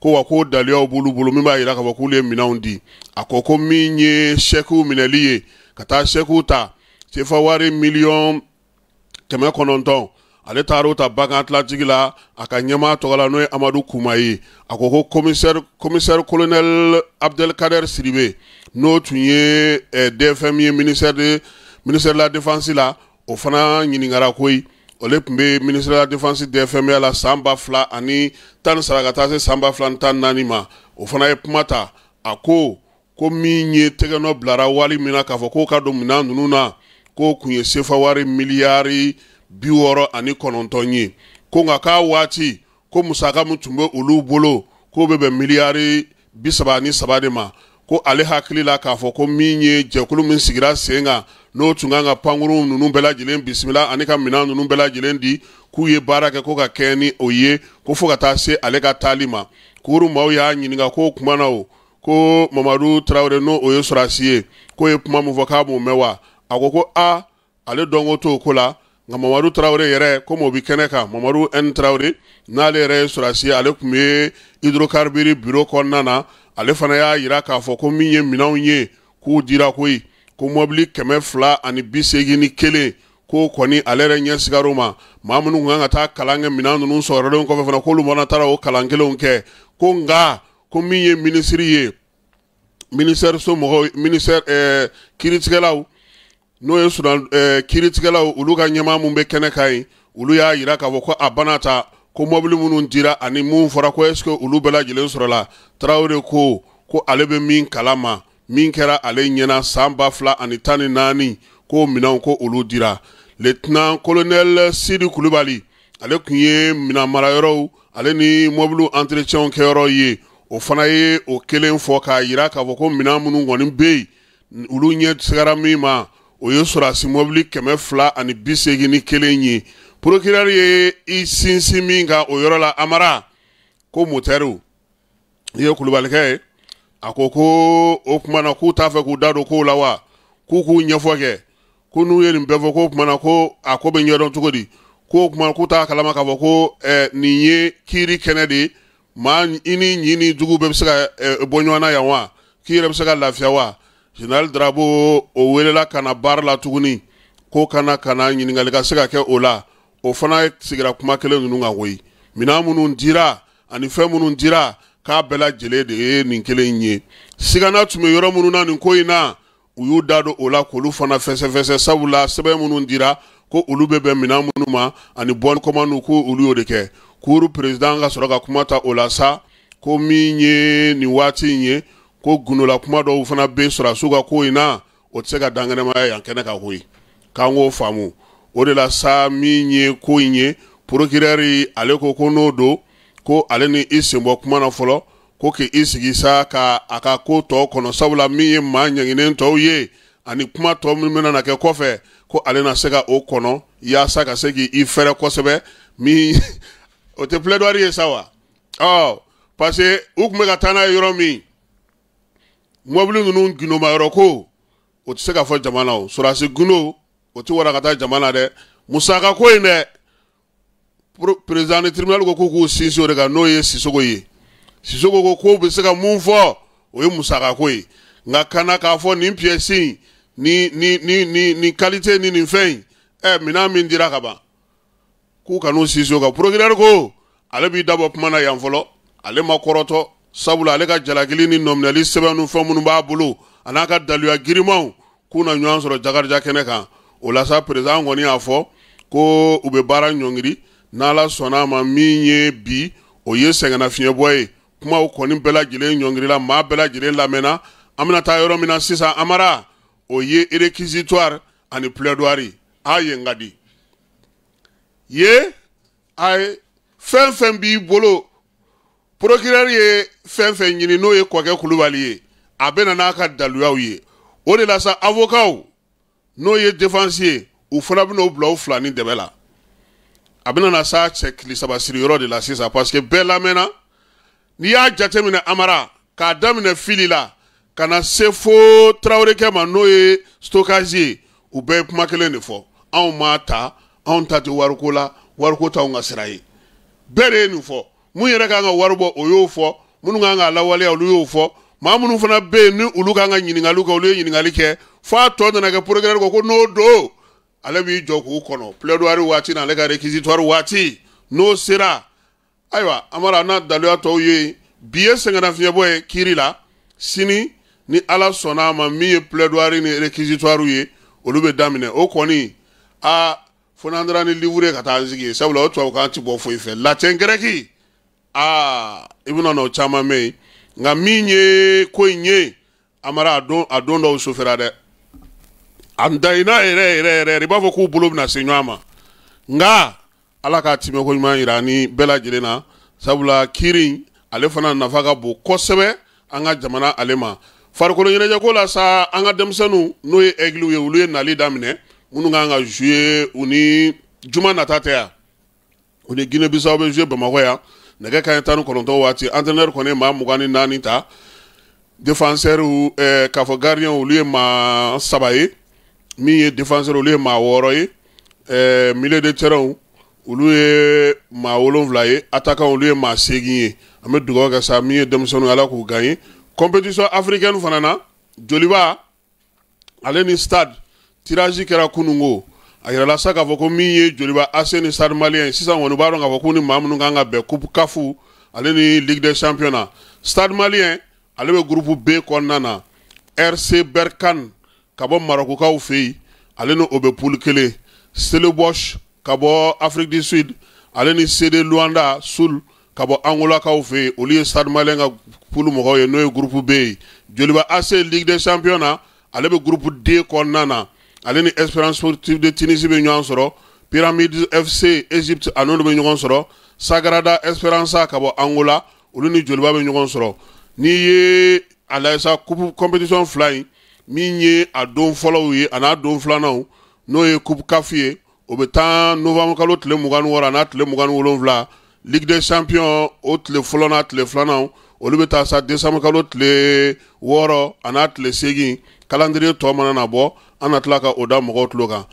ko wa ko daliyaw b'olu bolo min b'a yira k'a fɔ k'olu ye minɛnw di a ko ko min ye sɛkiw minɛli ye ka taa sɛkiw ta sefa wari miliyɔn kɛmɛ kɔnɔntɔn ale taara ta bagan tilantigi la a ka ɲɛmaa tɔgɔ la n'o ye amadu kuma ye a ko ko commissaire commissaire abdelkader siribe n'o tun ye dfm ye ministère de ministère de la défense la o fana ɲiningara koyi ole tun be ministère de la défense dfma la saan ba fila ani tan ni sara ka taa se saan ba fila ni tan naani ma o fana ye kuma ta a ko ko min ye tɛgɛnɔ bilara wali min na k'a fɔ k'o ka don mina nunu na k'o kun ye sefa wari miliyari bi wɔɔrɔ ani kɔnɔntɔn ye ko nka k'a waati ko musaka min tun be olu bolo k'o be bɛn miliyari bi saba ani saba de ma ko ale hakili la k'a fɔ ko min ye jɛkulu min sigira sen kan n'o tun kan ka pankuru nunu bɛɛ bisimila ani ka mina nunu bɛɛ di k'u ye baara kɛ ko ka kɛɲɛ ni o ye ko fɔɔ ka taa se ale ka taali ma kuru maw y'a ɲininga k'o kuma o ko mamadu tarawure n'o o ye sorasi ye k'o ye kuma min fɔ k'a b'o mɛn wa a ko ko a ale dɔnko t'o ko la nka mamadu tarawure yɛrɛ komi o bi kɛnɛ kan mamadu n tarawure n'ale yɛrɛ ye sɔrasi ye ale kun be hidrokarbiri biro kɔnna na ale fana y'a yira k'a fɔ ko min ye minɛnw ye k'u dira koyi ko mɔbili kɛmɛ fila ani bi seegin ni kelen ko kɔni ale yɛrɛ ɲɛ sigar'o ma maa minnu kan ka taa kalan kɛ minɛn ninnu sɔrɔlen kɔfɛ fana k'olu fana taara o kalan kelenw kɛ ko nka ko min ye minisiri ye ministère somɔgɔw ministère ɛɛ kiiritigɛlaw n'o ye sudan ɛɛ kiiritigɛlaw olu ka ɲɛmaa min bɛ kɛnɛ kan yen olu y'a yira k'a fɔ ko a banna ta ko mɔbili minnu dira ani mun fɔra ko est-ce que olu bɛɛ lajɛlen sɔrɔla tarawele ko ko ale bɛ min kala ma min kɛra ale ɲɛna san ba fila ani tan ni naani ko minɛnw ko olu dira lieutenant colonel sidi kulubali ale tun ye minɛnmarayɔrɔw ale ni mɔbiliw entretien kɛyɔrɔ ye o fana ye o kelen fɔ k'a yira k'a fɔ ko minɛn minnu kɔni bɛ yen olu ɲɛ sigara min ma o ye sɔrɔsi mɔbili kɛmɛ fila ani bi seegin ni kelen ye procureur ye i sinsin min ka o yɔrɔ la amara ko mutɛriw i ye kulubalikɛ ye a ko ko o kumana k'u t'a fɛ k'u da don kow la wa k'u k'u ɲɛfɔ kɛ ko n'u ye nin bɛɛ fɔ k'o kumana ko a ko bɛ ɲɛdɔn cogo di k'o kumana k'u t'a kalama k'a fɔ ko eh, nin ye kiiri kɛnɛ de maa i ni ɲi ni jugu bɛɛ bɛ se ka ɛ eh, bɔ ɲɔgɔn na yan wa k'i yɛrɛ bɛ se ka lafiya wa général drabo o welela ka na baara la tuguni ko kana kana ɲininkali ka se ka kɛ o la. o fana sigira kuma kelen nunu ka koyi mina munnu dira ani fɛn munnu dira k'a bɛɛ lajɛlen de ye eh, nin kelen ye sigana tun bɛ yɔrɔ minnu na nin ko in na u y'u da don o la k'olu fana fɛsɛfɛsɛ sabula sɛbɛn minnu dira ko olu bɛ bɛn minan minnu ma ani bɔn kɔmanu ko olu y'o de kɛ kuru peresidan ka sɔrɔ ka kuma ta o la sa ko min ye nin waati in ye ko gundola kuma dɔw fana bɛ sɔrɔ a su ka ko in na o tɛ se ka dangɛnɛmaya yan kɛnɛ kan koyi k'an k'o faamu. o de la sa min ye ko in ye procureur ale ko ko n'o don ko ale ni i senbɔ kuma na fɔlɔ ko k'i sigi sa ka a ka ko tɔw kɔnɔ sabula min ye maa ɲɛginen tɔw ye ani kuma tɔ min bɛna na kɛ kɔfɛ ko ale na se ka o kɔnɔ yaasa ka se k'i fɛrɛ kosɛbɛ o tɛ plaidoirie ye sawa wa parce que u tun bɛ ka taa n'a ye yɔrɔ min mɔbili ninnu gindomayɔrɔ ko o tɛ se ka fɔ jamana o ti warakata jama na dɛ musaka ko in dɛ perezan ni tiribinali ko k'u k'u sinsin o de kan n'o ye sisogo ye sisogo ko k'o bɛ se ka mun fɔ o ye musaka ko ye nka kana k'a fɔ nin piyɛsi in ni ni ni ni ni kalite ni nin fɛn in ɛ minɛn min dira ka ban k'u kan'u sinsin o kan procureur ko ale b'i dabɔ kuma na yan fɔlɔ ale ma kɔrɔtɔ sabula ale ka jalakili ni nɔminɛli sɛbɛn ni fɛn minnu b'a bolo a n'a ka daluya girimanw k'u na ɲɔgɔn sɔrɔ jakarija kɛnɛ kan o la sa perezan kɔni y'a fɔ ko u bɛ baara ɲɔngiri n'ala sɔnna a ma min ye bi o ye sɛgɛnnafiɲɛbɔ ye kumaw kɔni bɛɛ ɲɔngirila maa bɛɛ lamɛnna an bena taa yɔrɔ min na sisan amara o ye réquisitoire ani plaidoirie a n ka di ye a ye fɛn fɛn b'i bolo procureur ye fɛn fɛn ɲini n'o ye kɔkɛ kulubali ye a bena na ka daluyaw ye o de la sa n'o ye defansi ye u fana bɛn'o bila o fila ni dɛmɛ la a bɛna na s'a cɛ kili saba siri yɔrɔ de la sisan parce que bɛɛ lamɛnna n'i y'a jateminɛ amara k'a daminɛ fili la ka na se fo tarawelekɛ ma n'o ye stokazi ye u bɛɛ ye kuma kelen de fɔ anw m'a ta anw ta tɛ wariko la wariko t'anw ka sira ye bɛɛ de ye nin fɔ mun yɛrɛ k'an ka wari bɔ o y'o fɔ minnu k'an k'a lawaleya olu y'o fɔ maa minnu fana bɛ yen ni olu kan ka ɲininkali kɛ olu ye ɲininkali kɛ f'a tɔ nana kɛ procureur ko n'o don ale b'i jɔ k'u kɔnɔ plaidoirie waati n'ale ka réquisitoire waati n'o sera ayiwa amara n'a daluya tɔw ye bi ye sɛgɛnnafiɲɛbɔ ye kiri la sini ni ala sɔnna a ma min ye plaidoirie ni réquisitoire ye olu bɛ daminɛ o kɔni aa fo n'an taara ni livre ka taa an sigi sabula o tubabukan ti bɔ foyi fɛ latin grec aa i bɛna n'o caman mɛn yen. nka min ye ko in ye amara a don a don dɔw sofɛra dɛ a dayina yɛrɛ yɛrɛ yɛrɛ i b'a fɔ k'u bolo bɛna se ɲɔgɔn ma nka ala k'a tiimɛko ɲuman yira ani bɛɛ lajɛlen na sabula kiiri ale fana nafa ka bon kosɛbɛ an ka jamana ale ma farikolo ɲɛnajɛko la sa an ka denmisɛnninw n'o e ye ɛgiliw ye olu ye nali daminɛ minnu kan ka zuye u ni juma nata tɛ yan u ni guinee bisaw bɛ zuye bamakɔ yan nɛgɛ kaɲɛ tan ni kɔnɔntɔn waati antɛnɛri kɔni ye maa mugan ni naani ta defansɛriw ɛɛ k'a fɔ gardien olu ye maa saba eh, ye min ye defansɛri olu ye maa wɔɔrɔ ye ɛɛ milieu de terrain olu ye maa wolonwula ye attaquant olu ye maa seegin ye an bɛ dugawu kɛ sa min ye denmisɛnninw ala k'u gagner compétition africaine fana na joliba ale ni stade tirage kɛra kununko a yirala sa k'a fɔ ko min ye joliba ac ni stade maliyɛn ye sisan kɔni u b'a dɔn k'a fɔ k'u ni maa minnu kan ka bɛn coupe kafu ale ni ligue des champions na stade maliyɛn ale bɛ groupe b kɔnɔna na rc berkan ka bɔ marokokaw fɛ yen ale ni o bɛ poule kelen selebosch ka bɔ afrique du sud ale ni cd luanda sul ka bɔ angolakaw fɛ yen olu ye stade maliyɛn ka poule mɔgɔw ye n'o ye groupe b ye joliba ac ligue des champions na ale bɛ groupe d kɔnɔna na ale ni Espérance Sportive de Tunisie bɛ ɲɔgɔn sɔrɔ Pyramides FC Egypte, a n'olu bɛ ɲɔgɔn sɔrɔ Sagrada Esperanza ka bɔ Angola olu ni Joliba bɛ ɲɔgɔn sɔrɔ n'i ye a lajɛ sa coupe compétition fila in min ye a don fɔlɔw ye a n'a don filananw n'o ye coupe CAF ye o bɛ taa novembre kalo tile mugan ni wɔɔrɔ a n'a tile mugan ni wolonwula Ligue des Champions o tile fɔlɔ n'a tile filananw olu bɛ taa sa décembre kalo tile wɔɔrɔ a n'a tile segin calendrier tɔ mana na bɔ an na tila ka o da mɔgɔw tulo kan